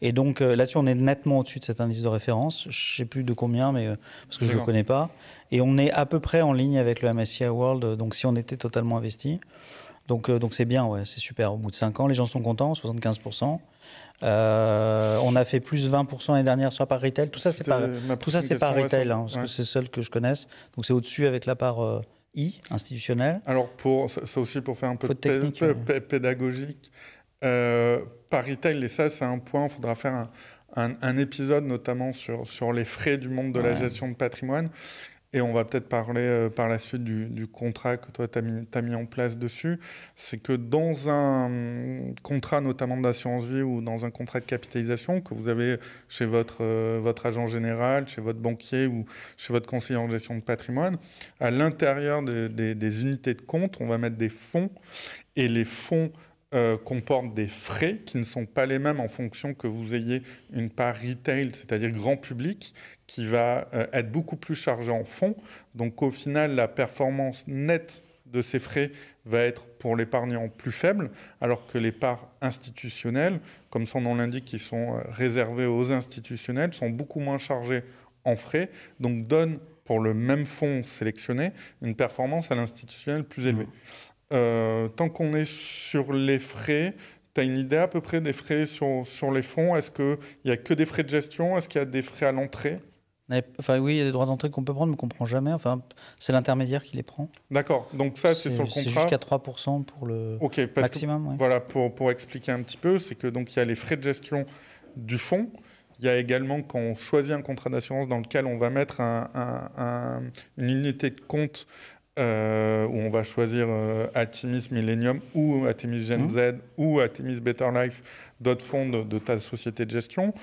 Et donc, euh, là-dessus, on est nettement au-dessus de cet indice de référence. Je ne sais plus de combien, mais euh, parce que je ne le connais pas. Et on est à peu près en ligne avec le MSCI World, euh, donc si on était totalement investi. Euh, donc c'est bien, ouais, c'est super. Au bout de 5 ans, les gens sont contents, 75%. Euh, on a fait plus 20% l'année dernière sur par retail. Tout ça, c'est par, tout ça, c'est par retail, hein, que c'est celle que je connaisse. Donc c'est au-dessus avec la part euh, I, institutionnelle. Alors, pour, ça aussi, pour faire un peu de pédagogique, par retail, et ça, c'est un point, il faudra faire un, épisode notamment sur, sur les frais du monde de la gestion de patrimoine. Et on va peut-être parler euh, par la suite du, contrat que toi, tu as mis, en place dessus. C'est que dans un hum, contrat, notamment d'assurance vie ou dans un contrat de capitalisation que vous avez chez euh, votre, agent général, chez votre banquier ou chez votre conseiller en gestion de patrimoine, à l'intérieur des unités de compte, on va mettre des fonds. Et les fonds euh, comportent des frais qui ne sont pas les mêmes en fonction que vous ayez une part retail, c'est-à-dire grand public, qui va euh, être beaucoup plus chargée en fonds. Donc au final, la performance nette de ces frais va être pour l'épargnant plus faible, alors que les parts institutionnelles, comme son nom l'indique, qui sont euh, réservées aux institutionnels, sont beaucoup moins chargées en frais, donc donnent pour le même fonds sélectionné une performance à l'institutionnel plus élevée. Mmh. Euh, tant qu'on est sur les frais, tu as une idée à peu près des frais sur, sur les fonds Est-ce qu'il n'y a que des frais de gestion Est-ce qu'il y a des frais à l'entrée Enfin, oui, il y a des droits d'entrée qu'on peut prendre, mais qu'on ne prend jamais. Enfin, c'est l'intermédiaire qui les prend. D'accord. Donc ça, c'est sur le contrat. C'est jusqu'à 3% pour le maximum. Voilà, pour, pour expliquer un petit peu, c'est que donc il y a les frais de gestion du fonds. Il y a également quand on choisit un contrat d'assurance dans lequel on va mettre une unité de compte euh, où on va choisir euh, Atimis Millennium ou Atimis Gen mmh. Z ou Atimis Better Life, d'autres fonds de, de, ta société de gestion.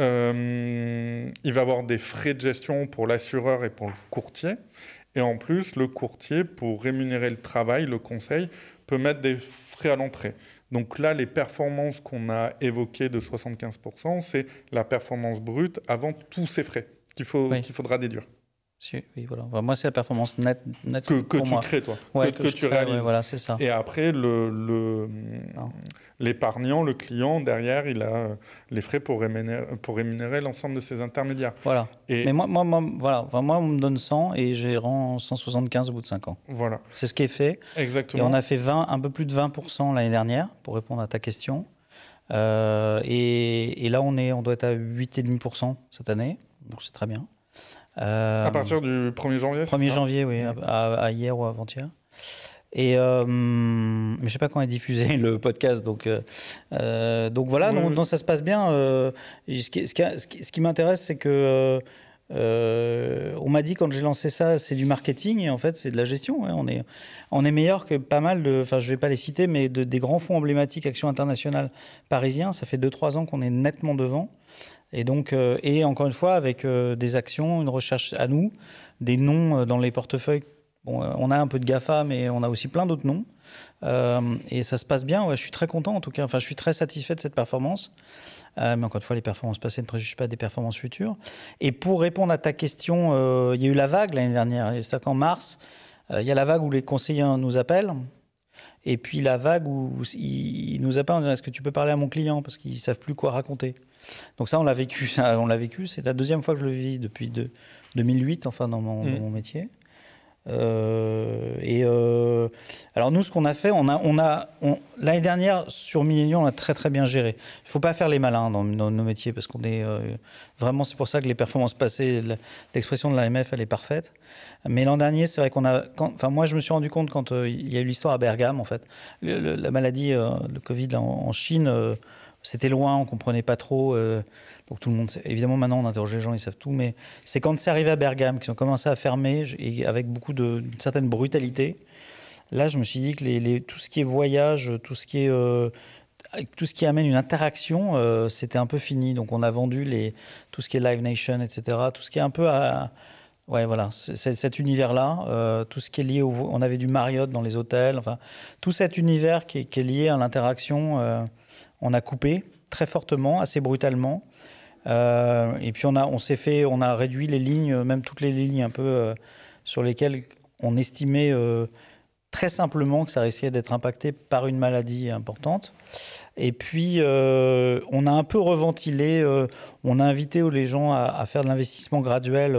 Euh, il va avoir des frais de gestion pour l'assureur et pour le courtier. Et en plus, le courtier, pour rémunérer le travail, le conseil, peut mettre des frais à l'entrée. Donc là, les performances qu'on a évoquées de 75%, c'est la performance brute avant tous ces frais qu'il faudra déduire voilà. moi, c'est la performance nette. que, que tu crées, toi. que, tu réalises. voilà, c'est ça. Et après, l'épargnant, le, le client, derrière, il a euh, les frais pour rémunérer, pour l'ensemble de ses intermédiaires. Voilà. Et Mais moi, moi, voilà. moi, on me donne 100 et j'ai rend 175 au bout de 5 ans. Voilà. C'est ce qui est fait. Exactement. Et on a fait 20, un peu plus de 20% l'année dernière, pour répondre à ta question. Euh, et, là, on, est, on doit être à 8,5% cette année. Donc, c'est très bien. Euh, à partir du 1er janvier 1er janvier, oui, à, hier ou avant-hier. Et euh, je ne sais pas quand est diffusé le podcast, donc, euh, donc voilà, ça se passe bien. ce qui, m'intéresse, c'est que on m'a dit quand j'ai lancé ça, c'est du marketing et en fait c'est de la gestion. Hein. On, est, on est meilleur que pas mal de, enfin je ne vais pas les citer, mais de, des grands fonds emblématiques Action Internationale parisien. Ça fait 2-3 ans qu'on est nettement devant. Et donc, euh, et encore une fois, avec euh, des actions, une recherche à nous, des noms euh, dans les portefeuilles. Bon, on a un peu de GAFA, mais on a aussi plein d'autres noms. et ça se passe bien. je suis très content en tout cas. Enfin, je suis très satisfait de cette performance. mais encore une fois, les performances passées ne préjugent pas des performances futures. Et pour répondre à ta question, il y a eu la vague l'année dernière. C'est-à-dire qu'en mars, il y a la vague où les conseillers nous appellent. Et puis la vague où ils nous appellent en disant Est-ce que tu peux parler à mon client Parce qu'ils ne savent plus quoi raconter. Donc ça, on l'a vécu. Ça, on l'a vécu. C'est la deuxième fois que je le vis depuis 2008, enfin dans mon, mm. métier. Euh, et euh, alors nous, ce qu'on a fait, on a, on a l'année dernière sur Million, on a très très bien géré. Il faut pas faire les malins dans, nos métiers parce qu'on est euh, vraiment, c'est pour ça que les performances passées, l'expression de l'AMF, elle est parfaite. Mais l'an dernier, c'est vrai qu'on a, enfin moi, je me suis rendu compte quand il y a eu l'histoire à Bergame en fait, la maladie, le Covid en Chine c'était loin, on comprenait pas trop. Euh, donc tout le monde, évidemment, maintenant on interroge les gens, ils savent tout. Mais c'est quand c'est arrivé à Bergame qu'ils ont commencé à fermer avec beaucoup de certaine brutalité. Là, je me suis dit que les, les, tout ce qui est voyage, tout ce qui est euh, tout ce qui amène une interaction, euh, c'était un peu fini. Donc on a vendu les, tout ce qui est Live Nation, etc. Tout ce qui est un peu à, Ouais, voilà, cet univers-là, tout ce qui est lié au... On avait du Marriott dans les hôtels, enfin, tout cet univers qui est, lié à l'interaction. On a coupé très fortement, assez brutalement. Euh, et puis on a, on s'est fait, on a réduit les lignes, même toutes les lignes un peu euh, sur lesquelles on estimait euh, très simplement que ça risquait d'être impacté par une maladie importante. Et puis on a un peu reventilé, on a invité les gens à, faire de l'investissement graduel.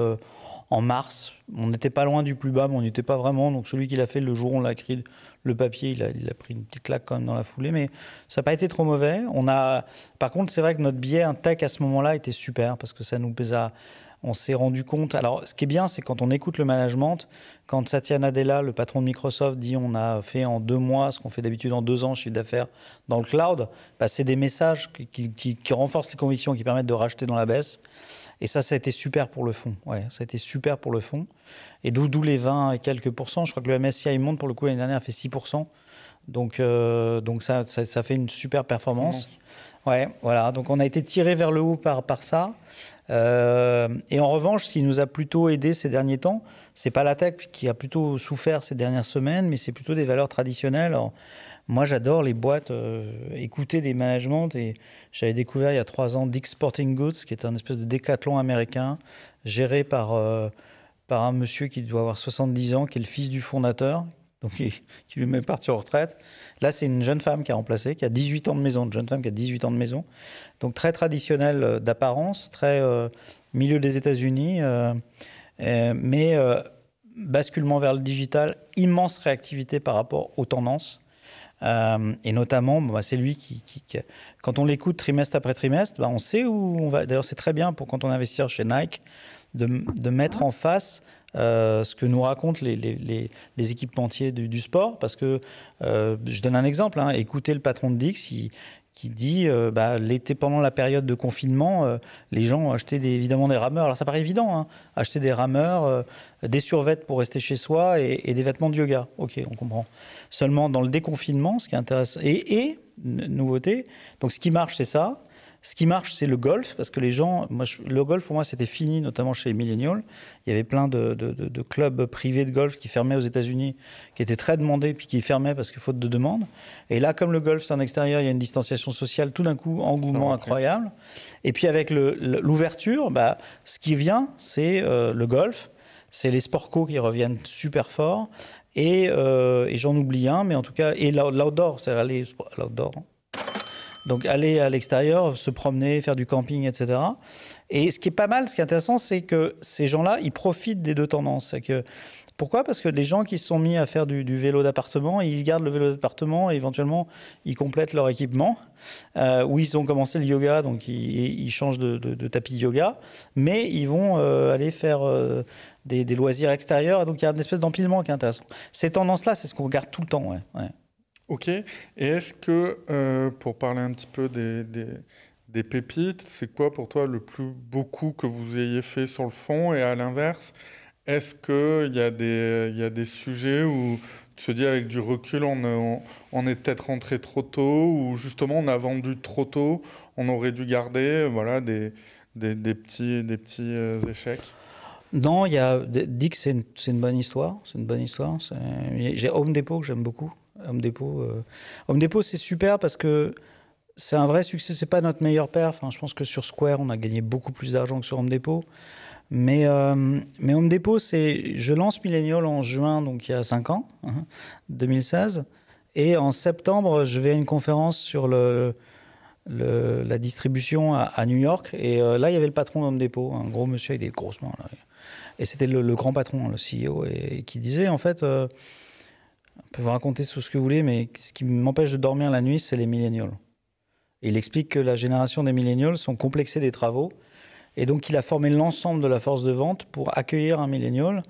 en mars, on n'était pas loin du plus bas, mais on n'était pas vraiment. Donc celui qui l'a fait le jour on l'a écrit, le papier, il a, pris une petite claque dans la foulée, mais ça n'a pas été trop mauvais. On a, par contre, c'est vrai que notre billet tech à ce moment-là était super parce que ça nous pesa. On s'est rendu compte. Alors, ce qui est bien, c'est quand on écoute le management, quand Satya Nadella, le patron de Microsoft, dit on a fait en deux mois ce qu'on fait d'habitude en deux ans chiffre d'affaires dans le cloud, passer bah, c'est des messages qui, qui, renforcent les convictions, qui permettent de racheter dans la baisse. Et ça, ça a été super pour le fond. Ouais, ça a été super pour le fond. Et d'où les 20 et quelques pourcents. Je crois que le MSCI monte pour le coup l'année dernière a fait 6%. Donc, euh, donc ça, ça, fait une super performance. Ouais, voilà. Donc on a été tiré vers le haut par, par ça. Euh, et en revanche, ce qui nous a plutôt aidé ces derniers temps, c'est pas la tech qui a plutôt souffert ces dernières semaines, mais c'est plutôt des valeurs traditionnelles. Moi, j'adore les boîtes, euh, écouter les managements. Et j'avais découvert il y a trois ans Dick Sporting Goods, qui est un espèce de décathlon américain, géré par, euh, par un monsieur qui doit avoir 70 ans, qui est le fils du fondateur, donc qui, lui met parti en retraite. Là, c'est une jeune femme qui a remplacé, qui a 18 ans de maison, une jeune femme qui a 18 ans de maison. Donc très traditionnelle euh, d'apparence, très milieu des États-Unis, mais basculement vers le digital, immense réactivité par rapport aux tendances. Euh, et notamment, bah, c'est lui qui, Quand on l'écoute trimestre après trimestre, bah, on sait où on va. D'ailleurs, c'est très bien pour quand on investit chez Nike de, mettre en face euh, ce que nous racontent les, les, les, du, sport. Parce que, euh, je donne un exemple, hein, écoutez le patron de Dix, il, qui dit euh, bah, l'été pendant la période de confinement, euh, les gens ont acheté évidemment des rameurs. Alors ça paraît évident, hein. acheter des rameurs, euh, des survêtements pour rester chez soi et, des vêtements de yoga. Ok, on comprend. Seulement dans le déconfinement, ce qui est intéressant et, et nouveauté. Donc ce qui marche, c'est ça. Ce qui marche, c'est le golf, parce que les gens, moi, le golf pour moi c'était fini, notamment chez les millennials. Il y avait plein de, clubs privés de golf qui fermaient aux États-Unis, qui étaient très demandés, puis qui fermaient parce que faute de demande. Et là, comme le golf c'est en extérieur, il y a une distanciation sociale, tout d'un coup, engouement incroyable. Et puis avec l'ouverture, bah, ce qui vient, c'est euh, le golf. C'est les sports co qui reviennent super fort. Et, euh, j'en oublie un, mais en tout cas, et l'outdoor, c'est-à-dire l'outdoor, hein. Donc aller à l'extérieur, se promener, faire du camping, etc. Et ce qui est pas mal, ce qui est intéressant, c'est que ces gens-là, ils profitent des deux tendances. Que, pourquoi Parce que les gens qui se sont mis à faire du, vélo d'appartement, ils gardent le vélo d'appartement et éventuellement ils complètent leur équipement. Euh, ou ils ont commencé le yoga, donc ils, changent de, tapis de yoga, mais ils vont euh, aller faire euh, des, loisirs extérieurs. donc il y a une espèce d'empilement qui est intéressant. Ces tendances-là, c'est ce qu'on regarde tout le temps. Ok. Et est-ce que, euh, pour parler un petit peu des, pépites, c'est quoi pour toi le plus beaucoup que vous ayez fait sur le fond Et à l'inverse, est-ce qu'il y, a des, y a des sujets où tu te dis avec du recul, euh, on, est peut-être rentré trop tôt ou justement on a vendu trop tôt, on aurait dû garder voilà, des, petits, des petits euh, échecs non, il y a Dick, c'est une, une, bonne histoire. C'est une bonne histoire. J'ai Home Depot que j'aime beaucoup. Home Depot, euh. Home Depot, c'est super parce que c'est un vrai succès. C'est pas notre meilleur père. Enfin, je pense que sur Square, on a gagné beaucoup plus d'argent que sur Home Depot. Mais, euh, mais Home Depot, c'est. Je lance Millennial en juin, donc il y a 5 ans, 2016. Hein, et en septembre, je vais à une conférence sur le, la distribution à, New York. Et euh, là, il y avait le patron d'Home Depot, un gros monsieur avec des grosses mains. Et c'était le, grand patron, le CEO, et, qui disait en fait. On peut vous raconter tout ce que vous voulez, mais ce qui m'empêche de dormir la nuit, c'est les millénials. Il explique que la génération des millénials sont complexés des travaux, et donc il a formé l'ensemble de la force de vente pour accueillir un millénial.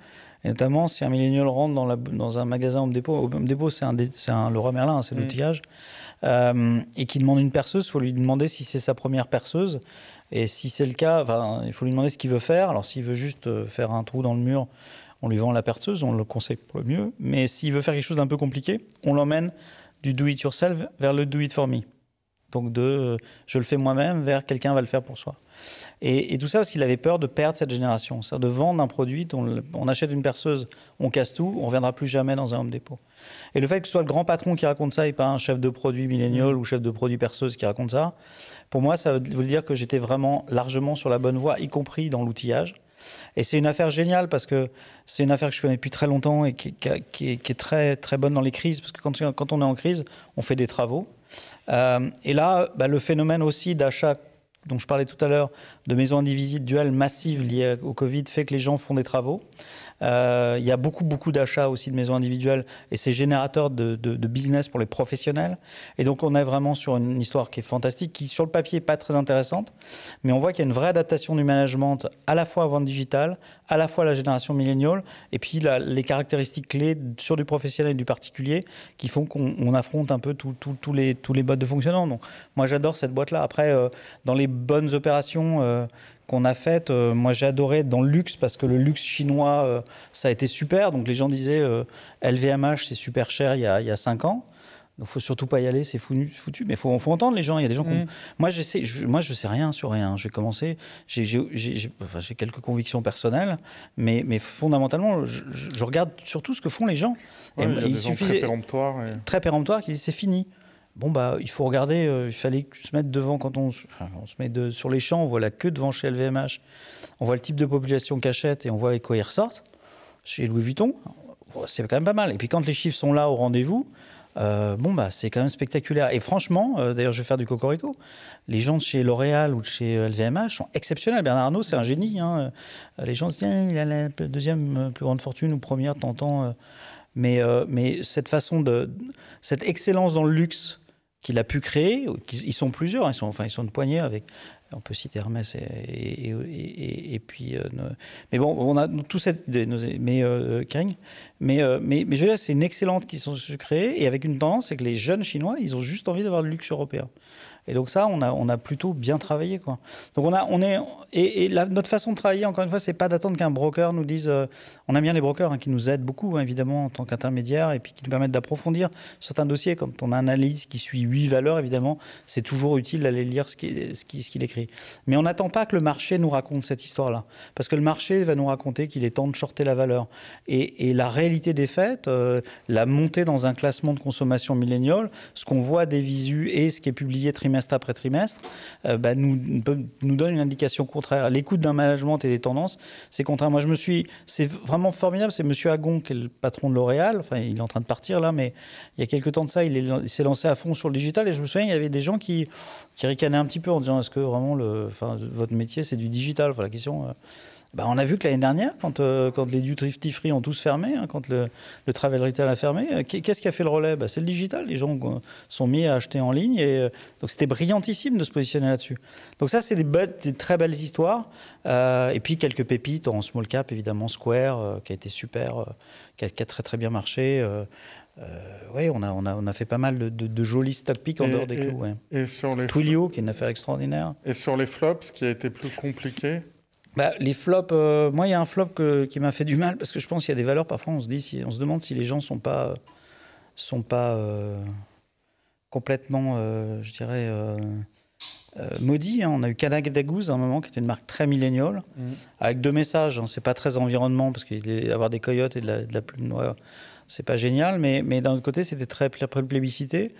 Et notamment, si un millénial rentre dans, un magasin Home Depot, Home Depot c'est un, un, Merlin, hein, c'est mm. l'outillage, euh, et qui demande une perceuse, il faut lui demander si c'est sa première perceuse. Et si c'est le cas, il faut lui demander ce qu'il veut faire. Alors s'il veut juste euh, faire un trou dans le mur, on lui vend la perceuse, on le conseille pour le mieux. Mais s'il veut faire quelque chose d'un peu compliqué, on l'emmène du do it yourself vers le do it for me. Donc de euh, je le fais moi-même vers quelqu'un va le faire pour soi. Et, tout ça parce qu'il avait peur de perdre cette génération, ça de vendre un produit on achète une perceuse, on casse tout, on ne viendra plus jamais dans un Home dépôt Et le fait que ce soit le grand patron qui raconte ça et pas un chef de produit millénial mmh. ou chef de produit perceuse qui raconte ça, pour moi ça veut dire que j'étais vraiment largement sur la bonne voie, y compris dans l'outillage. Et c'est une affaire géniale parce que c'est une affaire que je connais depuis très longtemps et qui, est très, très bonne dans les crises. Parce que quand, on est en crise, on fait des travaux. Euh, et là, bah, le phénomène aussi d'achat dont je parlais tout à l'heure, de maisons indivisibles duales massives liées au Covid, fait que les gens font des travaux. Euh, il y a beaucoup, beaucoup d'achats aussi de maisons individuelles et c'est générateur de, business pour les professionnels. Et donc, on est vraiment sur une histoire qui est fantastique, qui sur le papier n'est pas très intéressante, mais on voit qu'il y a une vraie adaptation du management à la fois à vente digitale, à la fois à la génération milléniale et puis les caractéristiques clés sur du professionnel et du particulier qui font qu'on affronte un peu tous les, tous les modes de fonctionnement. Donc, moi, j'adore cette boîte-là. Après, euh, dans les bonnes opérations, euh, qu'on a faite. Euh, moi, j'ai adoré dans le luxe parce que le luxe chinois, euh, ça a été super. Donc, les gens disaient LVMH, euh, c'est super cher il y a, il y a cinq ans. faut surtout pas y aller, c'est foutu. Mais faut, faut entendre les gens. Il y a des gens. Mm. Moi, j'essaie. Je, moi, je sais rien sur rien. J'ai commencé. J'ai quelques convictions personnelles, mais, mais fondamentalement, je, regarde surtout ce que font les gens. Ils et, il très péremptoires. Très péremptoires qui disent c'est fini bon bah il faut regarder, euh, il fallait se mettre devant quand on, on se met sur les champs, on voit la queue devant chez LVMH, on voit le type de population qu'achète et on voit avec quoi ils ressortent. Chez Louis Vuitton, c'est quand même pas mal. Et puis quand les chiffres sont là au rendez-vous, euh, bon bah c'est quand même spectaculaire. Et franchement, euh, d'ailleurs je vais faire du cocorico, les gens chez L'Oréal ou de chez LVMH sont exceptionnels. Bernard Arnault c'est un génie. Hein. Les gens disent, eh, il a la deuxième plus grande fortune ou première, t'entends. Mais, mais cette façon de... cette excellence dans le luxe, qu'il a pu créer. Ils sont plusieurs, hein, ils sont, enfin, ils sont de poignée avec. On peut citer Hermès et, puis. Euh, mais bon, on a tous cette. mais euh, Kang Mais, euh, mais, mais je c'est une excellente qui sont créées. Et avec une tendance, c'est que les jeunes Chinois, ils ont juste envie d'avoir le luxe européen. Et donc ça, on a, on a plutôt bien travaillé. Quoi. Donc on a, on est, et, notre façon de travailler, encore une fois, c'est pas d'attendre qu'un broker nous dise... Euh, on aime bien les brokers hein, qui nous aident beaucoup, hein, évidemment, en tant qu'intermédiaire, et puis qui nous permettent d'approfondir certains dossiers. Quand on analyse qui suit huit valeurs, évidemment, c'est toujours utile d'aller lire ce qu'il qui, ce écrit. Mais on n'attend pas que le marché nous raconte cette histoire-là. Parce que le marché va nous raconter qu'il est temps de shorter la valeur. Et, la réalité des faits, euh, la montée dans un classement de consommation milléniale, ce qu'on voit des visus et ce qui est publié trimestriellement, trimestre après trimestre, euh, bah, nous, nous donne une indication contraire. L'écoute d'un management et des tendances, c'est contraire. Moi, je me suis. C'est vraiment formidable. C'est Monsieur Agon, qui est le patron de L'Oréal. Enfin, il est en train de partir là, mais il y a quelques temps de ça, il s'est lancé à fond sur le digital. Et je me souviens, il y avait des gens qui, qui ricanaient un petit peu en disant est-ce que vraiment le, enfin, votre métier, c'est du digital enfin, La question. Euh, bah, on a vu que l'année dernière, quand, euh, quand les duty free ont tous fermé, hein, quand le, travel retail a fermé, euh, qu'est-ce qui a fait le relais bah, C'est le digital. Les gens sont mis à acheter en ligne. Et, euh, donc c'était brillantissime de se positionner là-dessus. Donc ça, c'est des, des, très belles histoires. et puis quelques pépites en small cap, évidemment Square, qui a été super, qui a, très très bien marché. oui, on a, on, a, fait pas mal de, jolis stock en dehors des clous. Ouais. Et sur Twilio, qui est une affaire extraordinaire. Et sur les flops, ce qui a été plus compliqué, bah, les flops, euh, moi, il y a un flop qui m'a fait du mal parce que je pense qu'il y a des valeurs. Parfois, on se dit, si, on se demande si les gens sont pas, euh, sont pas euh, complètement, je dirais, maudits. Hein. On a eu Dagouz à un moment qui était une marque très milléniale, mm. avec deux messages. Ce hein, C'est pas très environnement parce qu'avoir des coyotes et de la, plume noire, c'est pas génial. Mais, mais d'un autre côté, c'était très plébiscité.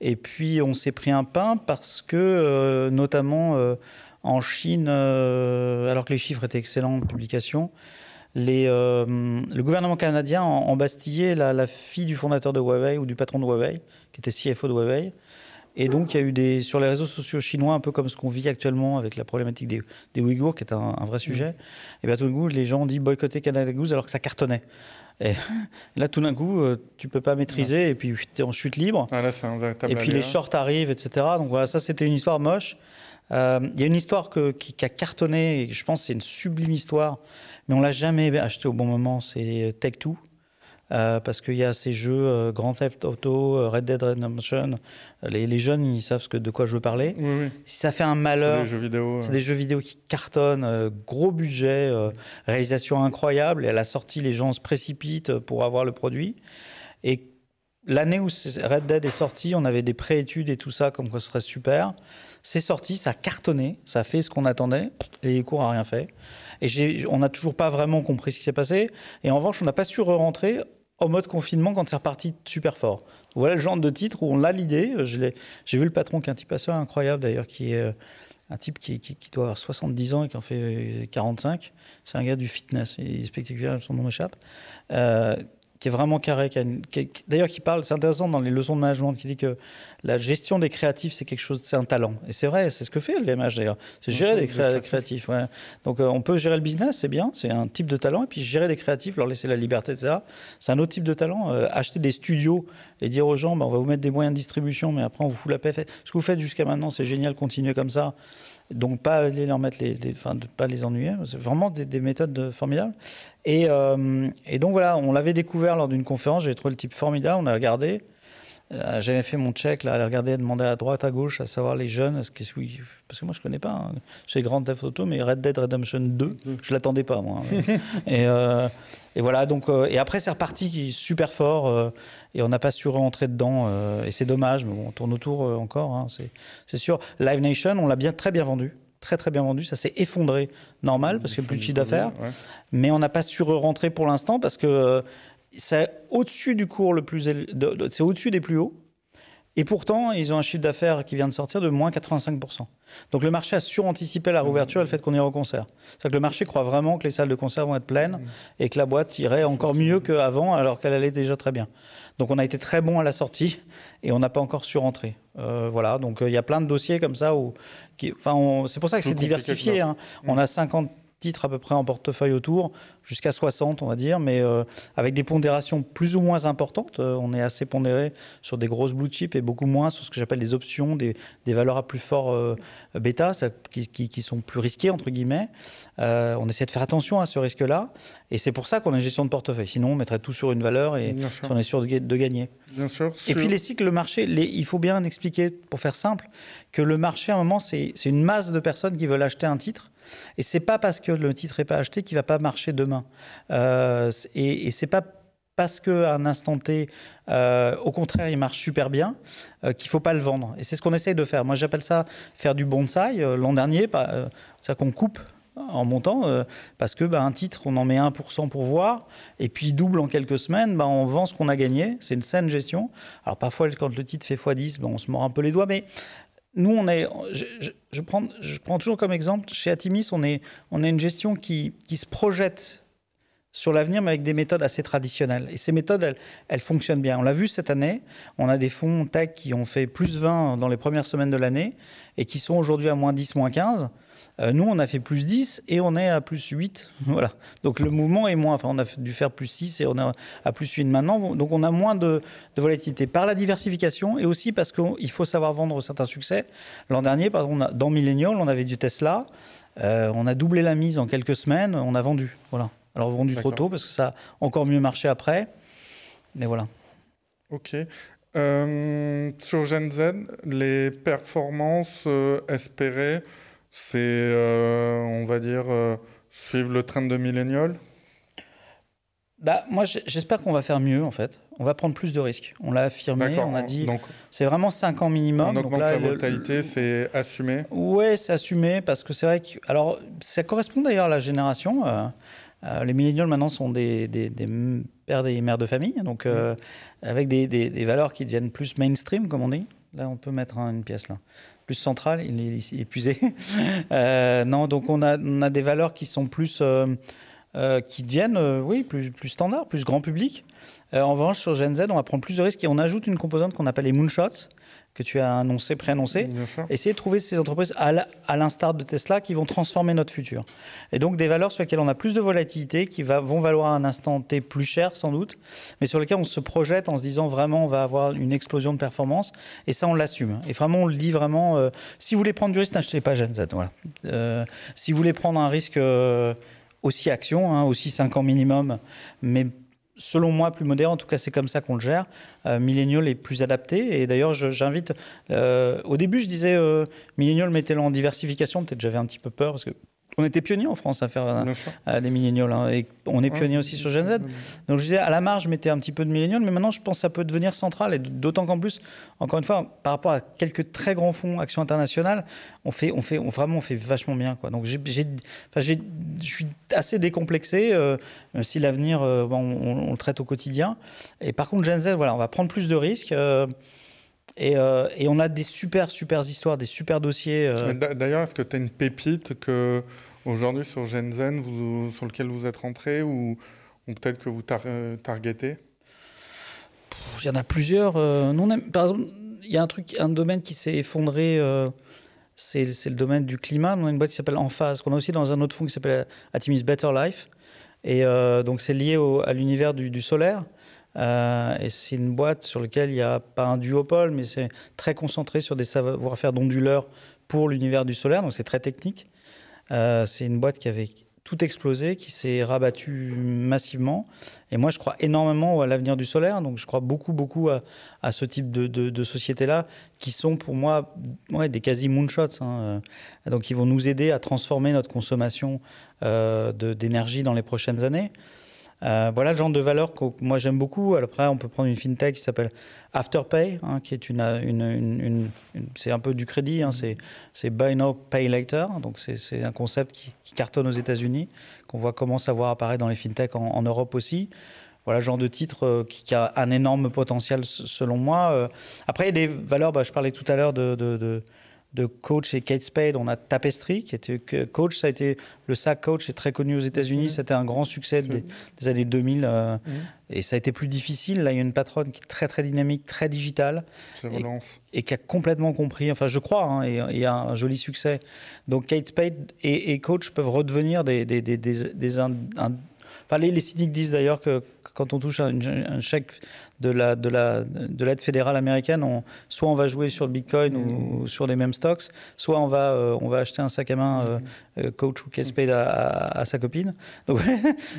Et puis, on s'est pris un pain parce que, notamment en Chine, euh, alors que les chiffres étaient excellents publication, euh, le gouvernement canadien a embastillé la, fille du fondateur de Huawei ou du patron de Huawei, qui était CFO de Huawei. Et donc, il y a eu des, sur les réseaux sociaux chinois, un peu comme ce qu'on vit actuellement avec la problématique des, des Ouïghours, qui est un, vrai sujet. Mm. Et bien, tout d'un coup, les gens ont dit boycotter Canada Goose alors que ça cartonnait. Et là, tout d'un coup, euh, tu peux pas maîtriser, et puis tu es en chute libre. Ah, et puis les shorts arrivent, etc. Donc voilà, ça, c'était une histoire moche. Il euh, y a une histoire qui, a cartonné, et je pense c'est une sublime histoire, mais on l'a jamais acheté au bon moment, c'est Take Two. Euh, parce qu'il y a ces jeux euh, Grand Theft Auto, Red Dead Redemption. Les, jeunes, ils savent ce de quoi je veux parler. Si ça fait un malheur, c'est des jeux vidéo, des jeux vidéo qui cartonnent, gros budget, réalisation incroyable. Et à la sortie, les gens se précipitent pour avoir le produit. Et l'année où Red Dead est sorti, on avait des pré-études et tout ça, comme quoi ce serait super. C'est sorti, ça a cartonné, ça a fait ce qu'on attendait, et les cours n'ont rien fait. Et on n'a toujours pas vraiment compris ce qui s'est passé. Et en revanche, on n'a pas su rentrer en mode confinement quand c'est reparti super fort. Voilà le genre de titre où on a l'idée. J'ai vu le patron qui est un type assez incroyable d'ailleurs, qui est euh, un type qui, doit avoir 70 ans et qui en fait 45. Euh, c'est un gars du fitness. Il est spectaculaire, son nom m'échappe. Euh, qui est vraiment carré, qui, d'ailleurs qui parle, c'est intéressant dans les leçons de management, qui dit que la gestion des créatifs, c'est quelque chose, c'est un talent. Et c'est vrai, c'est ce que fait LVMH d'ailleurs, c'est gérer des créatifs. Donc euh, on peut gérer le business, c'est bien, c'est un type de talent, et puis gérer des créatifs, leur laisser la liberté, etc. C'est un autre type de talent. Euh, acheter des studios et dire aux gens, ben, on va vous mettre des moyens de distribution, mais après on vous fout la paix. Ce que vous faites jusqu'à maintenant, c'est génial, continuez comme ça donc pas leur mettre les, pas les ennuyer. C'est vraiment des, méthodes euh, formidables. Et, euh, et, donc voilà, on l'avait découvert lors d'une conférence. J'ai trouvé le type formidable. On a regardé. J'avais fait mon check, là, à regarder, demander à droite, à gauche, à savoir les jeunes, parce que moi je connais pas, hein. j'ai Grand Theft Auto, mais Red Dead Redemption 2, je l'attendais pas moi. Hein. et, euh, et, voilà, donc euh, et après c'est reparti super fort euh, et on n'a pas su rentrer dedans et c'est dommage, mais on tourne autour encore, hein, c'est sûr. Live Nation, on l'a bien très bien vendu. Très très bien vendu, ça s'est effondré, normal, parce qu'il n'y a plus de chiffre d'affaires. Mais on n'a pas su rentrer pour l'instant parce que c'est au-dessus du cours le plus c'est au-dessus des plus hauts. Et pourtant, ils ont un chiffre d'affaires qui vient de sortir de moins 85%. Donc le marché a suranticipé la rouverture et le fait qu'on ira au concert. C'est-à-dire que le marché croit vraiment que les salles de concert vont être pleines et que la boîte irait encore mieux qu'avant alors qu'elle allait déjà très bien. Donc on a été très bon à la sortie et on n'a pas encore surentré. Euh, voilà, donc euh, il y a plein de dossiers comme ça où... enfin, c'est pour ça que c'est diversifié. Hein. On a 50 titres à peu près en portefeuille autour, jusqu'à 60 on va dire, mais euh, avec des pondérations plus ou moins importantes. Euh, on est assez pondéré sur des grosses blue chips et beaucoup moins sur ce que j'appelle des options, des, valeurs à plus fort euh, bêta, qui, sont plus risquées entre guillemets. on essaie de faire attention à ce risque-là et c'est pour ça qu'on a une gestion de portefeuille. Sinon on mettrait tout sur une valeur et on est sûr de, gagner. Bien sûr, Et puis les cycles, le marché, les, il faut bien expliquer, pour faire simple, que le marché à un moment c'est une masse de personnes qui veulent acheter un titre et c'est pas parce que le titre n'est pas acheté qu'il va pas marcher demain. Euh, et, et c'est pas parce qu'à un instant T, euh, au contraire, il marche super bien, euh, qu'il ne faut pas le vendre. Et c'est ce qu'on essaye de faire. Moi, j'appelle ça faire du bonsai. L'an dernier, ça qu'on coupe en montant, parce que bah, un titre, on en met 1% pour voir, et puis double en quelques semaines, bah, on vend ce qu'on a gagné. C'est une saine gestion. Alors parfois, quand le titre fait x10, bah, on se mord un peu les doigts, mais nous, on est, je, prends, toujours comme exemple, chez Atimis, on, est, on a une gestion qui, se projette sur l'avenir, mais avec des méthodes assez traditionnelles. Et ces méthodes, elles, elles fonctionnent bien. On l'a vu cette année, on a des fonds tech qui ont fait plus 20 dans les premières semaines de l'année et qui sont aujourd'hui à moins 10, moins 15. Euh, nous, on a fait plus 10 et on est à plus 8. Voilà. Donc le mouvement est moins. Enfin, on a dû faire plus 6 et on est à plus 8 maintenant. Donc on a moins de, volatilité par la diversification et aussi parce qu'il faut savoir vendre certains succès. L'an dernier, par exemple, dans Millennial, on avait du Tesla. Euh, on a doublé la mise en quelques semaines. On a vendu. Voilà. Alors vendu trop tôt parce que ça a encore mieux marché après. Mais voilà. Ok. Euh, sur Gen Z, les performances espérées c'est, euh, on va dire, euh, suivre le train de millénial bah, Moi, j'espère qu'on va faire mieux, en fait. On va prendre plus de risques. On l'a affirmé, on a dit. C'est vraiment 5 ans minimum. On augmente donc là, la volatilité, c'est assumé Oui, c'est assumé, parce que c'est vrai que. Alors, ça correspond d'ailleurs à la génération. Euh, les millénials, maintenant, sont des, des, des pères et mères de famille, hein, donc mm. avec des, des, valeurs qui deviennent plus mainstream, comme on dit. Là, on peut mettre hein, une pièce là plus central, il est épuisé. Euh, non, donc on a, on a, des valeurs qui sont plus, euh, euh, qui deviennent, oui, plus, plus standard, plus grand public. en revanche, sur Gen Z, on va prendre plus de risques et on ajoute une composante qu'on appelle les moonshots que tu as annoncé, préannoncé, essayer de trouver ces entreprises à l'instar de Tesla qui vont transformer notre futur. Et donc des valeurs sur lesquelles on a plus de volatilité, qui va, vont valoir un instant T plus cher sans doute, mais sur lesquelles on se projette en se disant vraiment on va avoir une explosion de performance, et ça on l'assume. Et vraiment on le dit vraiment, euh, si vous voulez prendre du risque, n'achetez pas Gen Voilà. Euh, si vous voulez prendre un risque... Euh, aussi action, hein, aussi 5 ans minimum, mais selon moi, plus moderne. En tout cas, c'est comme ça qu'on le gère. Euh, est plus adapté. Et d'ailleurs, j'invite. Euh, au début, je disais euh, Millennial, mettez-le en diversification. Peut-être j'avais un petit peu peur parce que on était pionniers en France à faire euh, des millénials et on est pionniers aussi sur Gen Z. Donc je disais, à la marge, je mettais un petit peu de millénials, mais maintenant je pense que ça peut devenir central. Et d'autant qu'en plus, encore une fois, par rapport à quelques très grands fonds actions internationales, on fait, on fait, on, vraiment, on fait vachement bien. Quoi. Donc je suis assez décomplexé. Euh, si l'avenir, euh, on, le traite au quotidien. Et par contre, Gen Z, voilà, on va prendre plus de risques. Et, on a des super, super histoires, des super dossiers. D'ailleurs, est-ce que tu as une pépite que aujourd'hui sur Genzen, vous, sur lequel vous êtes rentré ou, peut-être que vous tar euh, targetez Il y en a plusieurs. Euh, par exemple, il y a un, truc, un domaine qui s'est effondré. Euh, c'est le domaine du climat. On a une boîte qui s'appelle Enphase, qu'on a aussi dans un autre fonds qui s'appelle Atimis Better Life. Et donc, c'est lié à l'univers du, solaire. et c'est une boîte sur laquelle il n'y a pas un duopole, mais c'est très concentré sur des savoir-faire d'onduleurs pour l'univers du solaire. Donc, c'est très technique. Euh, c'est une boîte qui avait tout explosé, qui s'est rabattue massivement. Et moi, je crois énormément à l'avenir du solaire. Donc, je crois beaucoup, beaucoup à, ce type de, de, sociétés-là, qui sont pour moi des quasi moonshots. Hein. Euh, donc, ils vont nous aider à transformer notre consommation euh, d'énergie dans les prochaines années. Euh, voilà le genre de valeur que moi j'aime beaucoup. Après, on peut prendre une fintech qui s'appelle Afterpay, hein, qui est une, c'est un peu du crédit, hein, c'est buy now, pay later. Donc c'est un concept qui, cartonne aux États-Unis, qu'on voit commencer à voir apparaître dans les fintechs en, Europe aussi. Voilà le genre de titre euh, qui, a un énorme potentiel selon moi. Euh, après, il y a des valeurs, bah, je parlais tout à l'heure de de coach et Kate Spade, on a Tapestry, qui était coach. Ça a été, le sac coach est très connu aux États-Unis. C'était un grand succès des, années 2000. Euh, mmh. Et ça a été plus difficile. Là, il y a une patronne qui est très, très dynamique, très digitale. Et, qui a complètement compris. Enfin, je crois, hein, et il y a un joli succès. Donc, Kate Spade et, coach peuvent redevenir des. des, des, des enfin, les, les cyniques disent d'ailleurs que quand on touche un, un chèque de la de l'aide fédérale américaine, soit on va jouer sur le Bitcoin ou, sur les mêmes stocks, soit on va euh, on va acheter un sac à main euh, euh, coach ou cash à, sa copine.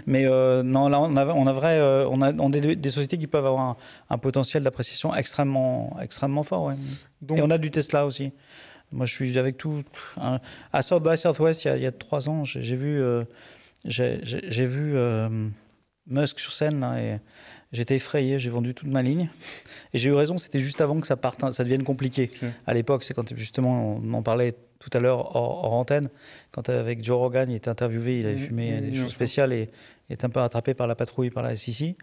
mais non, là on a on a vrai on des, sociétés qui peuvent avoir un, potentiel d'appréciation extrêmement extrêmement fort. Et on a du Tesla aussi. Moi, je suis avec tout. À South by Southwest, il y, a, il y a trois ans, j'ai vu, j'ai vu Musk sur scène, là, et j'étais effrayé, j'ai vendu toute ma ligne. Et j'ai eu raison, c'était juste avant que ça, parte, ça devienne compliqué. À l'époque, c'est quand justement, on en parlait tout à l'heure hors, antenne, quand avec Joe Rogan, il était interviewé, il avait fumé des choses spéciales et est un peu attrapé par la patrouille, par la SEC.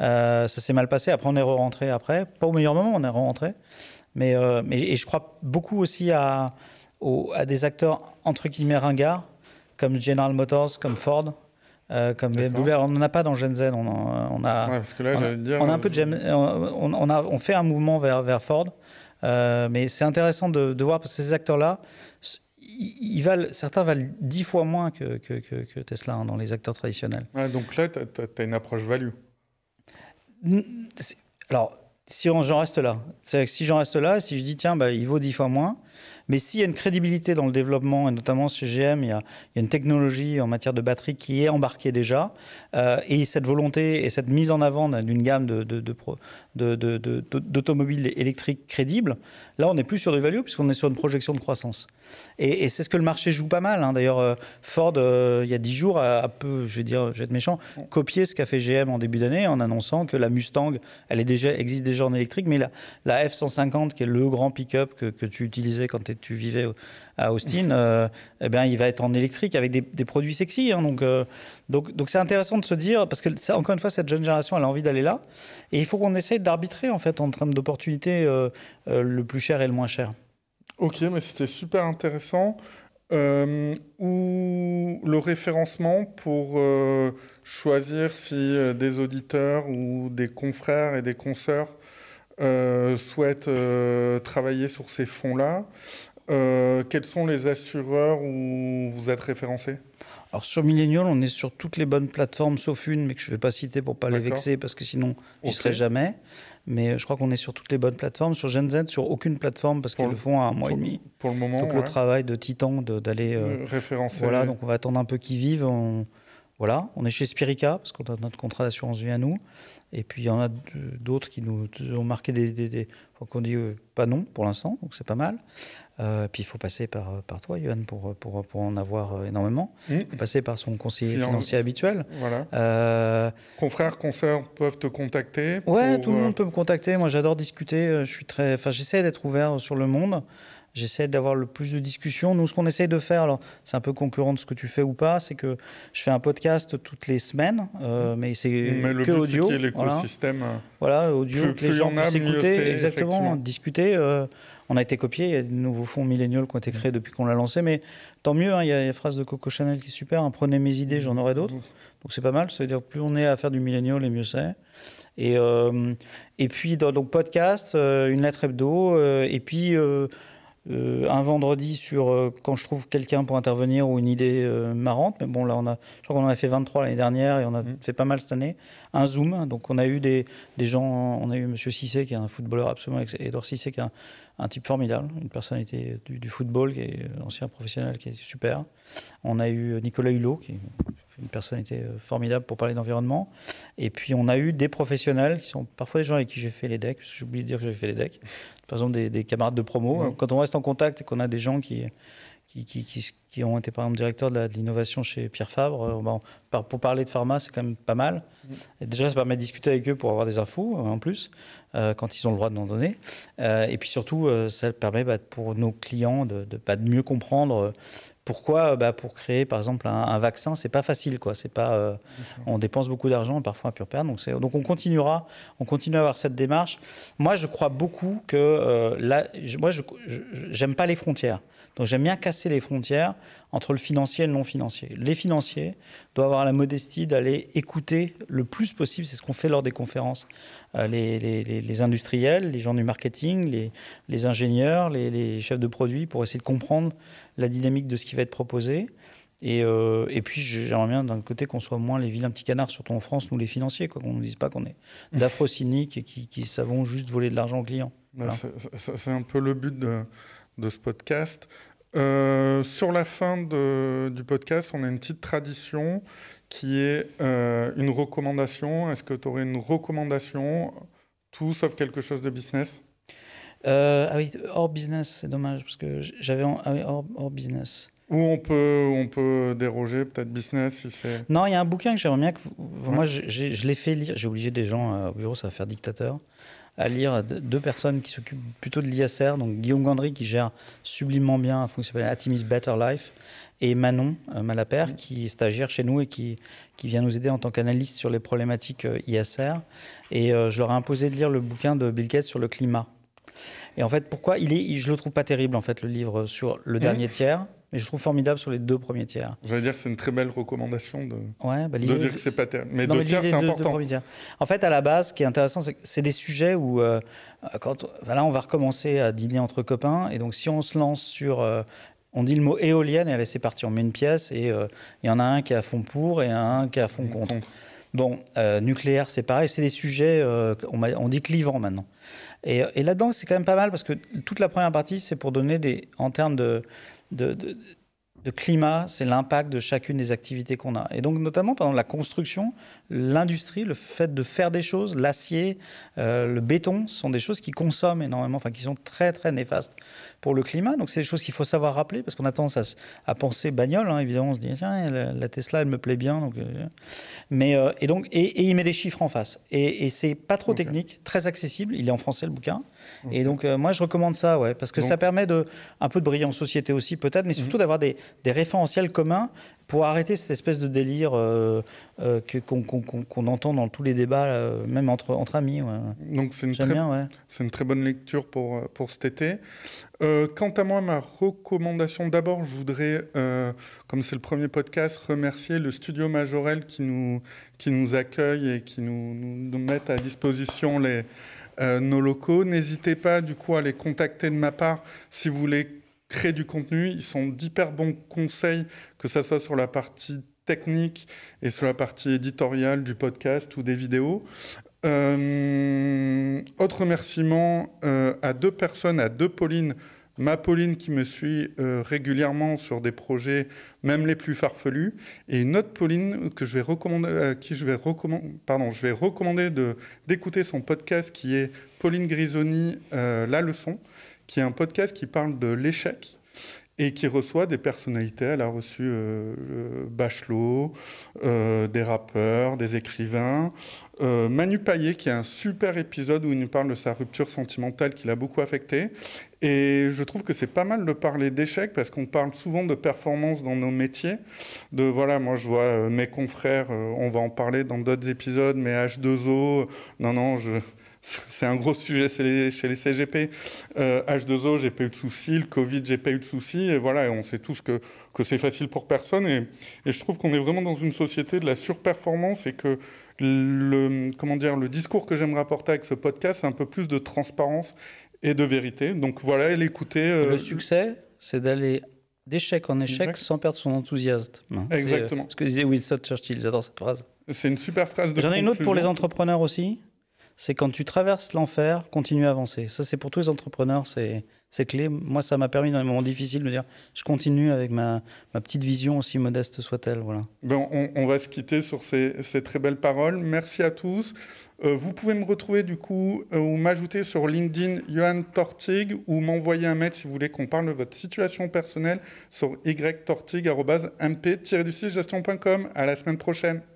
Euh, ça s'est mal passé, après on est rentré après, pas au meilleur moment, on est rentré. Mais, euh, mais, et je crois beaucoup aussi à, à des acteurs entre guillemets ringards, comme General Motors, comme Ford, euh, comme BMW. on n'en a pas dans Gen Z. On, a, parce que là, dire, on a un peu de, euh, euh, on, on, a, on fait un mouvement vers, vers Ford. mais c'est intéressant de, de, voir parce que ces acteurs-là, ils, valent, certains valent 10 fois moins que, que, Tesla hein, dans les acteurs traditionnels. donc là, tu as, une approche value. Alors, si j'en reste là, si j'en reste là, si je dis tiens, bah, il vaut 10 fois moins, mais s'il y a une crédibilité dans le développement, et notamment chez GM, il y a, une technologie en matière de batterie qui est embarquée déjà, euh, et cette volonté et cette mise en avant d'une gamme d'automobiles de, électriques crédibles, là on n'est plus sur du value puisqu'on est sur une projection de croissance. Et, c'est ce que le marché joue pas mal. Hein. D'ailleurs, euh, Ford, euh, il y a 10 jours, a, peu, je vais, dire, je vais être méchant, copié ce qu'a fait GM en début d'année en annonçant que la Mustang, elle est déjà, existe déjà en électrique, mais la, la F-150, qui est le grand pick-up que, que tu utilisais quand tu vivais à Austin, euh, eh bien, il va être en électrique avec des, produits sexy. Hein, donc, euh, donc, donc, c'est intéressant de se dire, parce que encore une fois, cette jeune génération, elle a envie d'aller là. Et il faut qu'on essaye d'arbitrer en fait en termes d'opportunités euh, le plus cher et le moins cher. Ok, mais c'était super intéressant. ou le référencement pour choisir si des auditeurs ou des confrères et des consoeurs euh, souhaite euh, travailler sur ces fonds-là, euh, quels sont les assureurs où vous êtes référencé alors sur Millennial, on est sur toutes les bonnes plateformes, sauf une, mais que je ne vais pas citer pour ne pas les vexer, parce que sinon, je serai jamais. Mais je crois qu'on est sur toutes les bonnes plateformes. Sur Gen Z, sur aucune plateforme, parce qu'ils le font à un mois et demi. Pour le moment. Donc le travail de titan d'aller. référencer. Voilà, donc on va attendre un peu qu'ils vivent. On, voilà, on est chez Spirica, parce qu'on a notre contrat d'assurance vient à nous. Et puis, il y en a d'autres qui nous ont marqué des. des, faut qu'on dit euh, pas non pour l'instant, donc c'est pas mal. Euh, puis, il faut passer par, euh, par toi, Johan, pour, pour, en avoir euh, énormément. Mmh. Il Faut passer par son conseiller financier habituel. Voilà. Confrères, consoeurs peuvent te contacter. Ouais, tout le monde peut me contacter. Moi, j'adore discuter. Je suis très. Enfin, j'essaie d'être ouvert sur le monde. J'essaie d'avoir le plus de discussions. Nous, ce qu'on essaie de faire, alors c'est un peu concurrent de ce que tu fais ou pas, c'est que je fais un podcast toutes les semaines, euh, mmh. mais c'est que audio. Euh, voilà. audio, les gens puissent écouter, exactement, discuter. Euh. on a été copié, il y a de nouveaux fonds milléniaux qui ont été créés depuis qu'on l'a lancé, mais tant mieux, hein, il y a la phrase de Coco Chanel qui est super, hein, prenez mes idées, j'en aurai d'autres. Donc c'est pas mal, ça veut dire plus on est à faire du millénial, les mieux c'est. Et, et puis, dans, donc podcast, une lettre hebdo, et puis euh, un vendredi sur euh, quand je trouve quelqu'un pour intervenir ou une idée euh, marrante. Mais bon, là, on a, je crois qu'on en a fait 23 l'année dernière et on a mmh. fait pas mal cette année. Un Zoom, donc on a eu des, des gens, on a eu Monsieur Cissé qui est un footballeur absolument, Edouard Cissé qui est un, type formidable, une personnalité du, football, qui est ancien professionnel, qui est super. On a eu Nicolas Hulot, qui est une personnalité euh, formidable pour parler d'environnement. Et puis on a eu des professionnels qui sont parfois des gens avec qui j'ai fait les decks, parce que j'ai oublié de dire que j'ai fait les decks. Par exemple, des, camarades de promo. Mmh. Quand on reste en contact et qu'on a des gens qui, qui, qui, ont été par exemple directeurs de l'innovation chez Pierre Fabre, euh, ben, pour parler de pharma, c'est quand même pas mal. Mmh. Et déjà, ça permet de discuter avec eux pour avoir des infos euh, en plus, quand ils ont le droit de nous donner. et puis surtout, ça permet bah, pour nos clients de, de, bah, de mieux comprendre pourquoi bah, Pour créer, par exemple, un, un vaccin, c'est pas facile. Quoi. C'est pas, euh, on dépense beaucoup d'argent, parfois à pure perte. Donc, donc on continuera, on continue à avoir cette démarche. Moi, je crois beaucoup que euh, moi, je, j'aime pas les frontières. Donc j'aime bien casser les frontières entre le financier et le non financier. Les financiers doivent avoir la modestie d'aller écouter le plus possible, c'est ce qu'on fait lors des conférences, euh, les, industriels, les gens du marketing, les, ingénieurs, les, chefs de produits, pour essayer de comprendre la dynamique de ce qui va être proposé. Et, euh, puis j'aimerais bien d'un côté qu'on soit moins les vilains petits canards, surtout en France, nous les financiers, qu'on ne nous dise pas qu'on est d'afro-cyniques et qui, qui, savons juste voler de l'argent aux clients. Bah, c'est un peu le but de, de ce podcast. Euh, sur la fin du podcast, on a une petite tradition qui est euh, une recommandation. Est-ce que tu aurais une recommandation, tout sauf quelque chose de business euh, Ah oui, hors business, c'est dommage, parce que j'avais ah oui, hors, business. Ou on peut, on peut déroger, peut-être business, si c'est... Non, il y a un bouquin que j'aimerais bien que... Moi, je, je l'ai fait lire, j'ai obligé des gens au bureau, ça va faire dictateur à lire deux personnes qui s'occupent plutôt de l'ISR, donc Guillaume Gandry qui gère sublimement bien un fonds qui s'appelle Atimis Better Life, et Manon euh, Malapert qui est stagiaire chez nous et qui, qui vient nous aider en tant qu'analyste sur les problématiques euh, ISR. Et euh, je leur ai imposé de lire le bouquin de Bill Gates sur le climat. Et en fait, pourquoi il est, je le trouve pas terrible en fait le livre sur le mmh. dernier tiers. Mais je trouve formidable sur les deux premiers tiers. Je veux dire, c'est une très belle recommandation de, ouais, bah, dire que c'est pas terrible. Mais deux tiers, c'est important. En fait, à la base, ce qui est intéressant, c'est que c'est des sujets où, euh, quand, voilà, on va recommencer à dîner entre copains. Et donc, si on se lance sur euh, on dit le mot éolienne et allez, c'est parti, on met une pièce et euh, il y en a un qui est à fond pour et un qui est à fond contre. Bon, nucléaire, c'est pareil, c'est des sujets, on, on, dit clivant maintenant. Et, et là-dedans, c'est quand même pas mal parce que toute la première partie, c'est pour donner des, en termes de, de, de, climat, c'est l'impact de chacune des activités qu'on a. Et donc, notamment, pendant la construction, l'industrie, le fait de faire des choses, l'acier, euh, le béton, sont des choses qui consomment énormément, enfin, qui sont très, très néfastes pour le climat. Donc, c'est des choses qu'il faut savoir rappeler, parce qu'on a tendance à, penser bagnole, hein, évidemment, on se dit, tiens, la, Tesla, elle me plaît bien. Donc, euh, mais, euh, et donc, et, il met des chiffres en face. Et, c'est pas trop technique, très accessible. Il est en français, le bouquin. Et donc, euh, moi, je recommande ça, ouais, parce que ça permet de, un peu de briller en société aussi, peut-être, mais surtout mhm. d'avoir des, référentiels communs pour arrêter cette espèce de délire euh, euh, qu'on entend dans tous les débats, même entre, entre amis. Donc, c'est une, très, une très bonne lecture pour, pour cet été. quant à moi, ma recommandation, d'abord, je voudrais, comme c'est le premier podcast, remercier le studio Majorel qui nous, qui nous accueille et qui nous met à disposition les euh, nos locaux. N'hésitez pas du coup à les contacter de ma part si vous voulez créer du contenu. Ils sont d'hyper bons conseils, que ce soit sur la partie technique et sur la partie éditoriale du podcast ou des vidéos. Euh, autre remerciement euh, à deux personnes, à deux Paulines ma Pauline qui me suit euh, régulièrement sur des projets, même les plus farfelus, et une autre Pauline que je vais recommander, euh, qui je vais recommander, pardon, je vais recommander de d'écouter son podcast qui est Pauline Grisoni, euh, La leçon, qui est un podcast qui parle de l'échec et qui reçoit des personnalités. Elle a reçu euh, euh, Bachelot, euh, des rappeurs, des écrivains. Manu Paillet, qui a un super épisode où il nous parle de sa rupture sentimentale qui l'a beaucoup affecté. Et je trouve que c'est pas mal de parler d'échec parce qu'on parle souvent de performance dans nos métiers. De voilà, moi je vois mes confrères, on va en parler dans d'autres épisodes, mais H2O, non, non, je c'est un gros sujet chez les, CGP. H2O, euh, j'ai pas eu de soucis. Le Covid, j'ai pas eu de soucis. Et voilà, on sait tous que, c'est facile pour personne. Et, je trouve qu'on est vraiment dans une société de la surperformance et que le, comment dire, le discours que j'aime rapporter avec ce podcast, c'est un peu plus de transparence et de vérité. Donc voilà, l'écouter. Euh, le succès, c'est d'aller d'échec en échec sans perdre son enthousiasme. Euh, Exactement. ce que disait Winston Churchill, j'adore cette phrase. C'est une super phrase J'en ai une autre pour les entrepreneurs aussi c'est quand tu traverses l'enfer, continue à avancer. Ça, c'est pour tous les entrepreneurs, c'est, c'est clé. Moi, ça m'a permis dans les moments difficiles de me dire, je continue avec ma, ma petite vision, aussi modeste soit-elle. Voilà. Bon, ben, on, va se quitter sur ces, ces, très belles paroles. Merci à tous. Euh, vous pouvez me retrouver du coup euh, ou m'ajouter sur LinkedIn Johan Tortig ou m'envoyer un mail si vous voulez qu'on parle de votre situation personnelle sur ytortig.mp-gestion.com. À la semaine prochaine.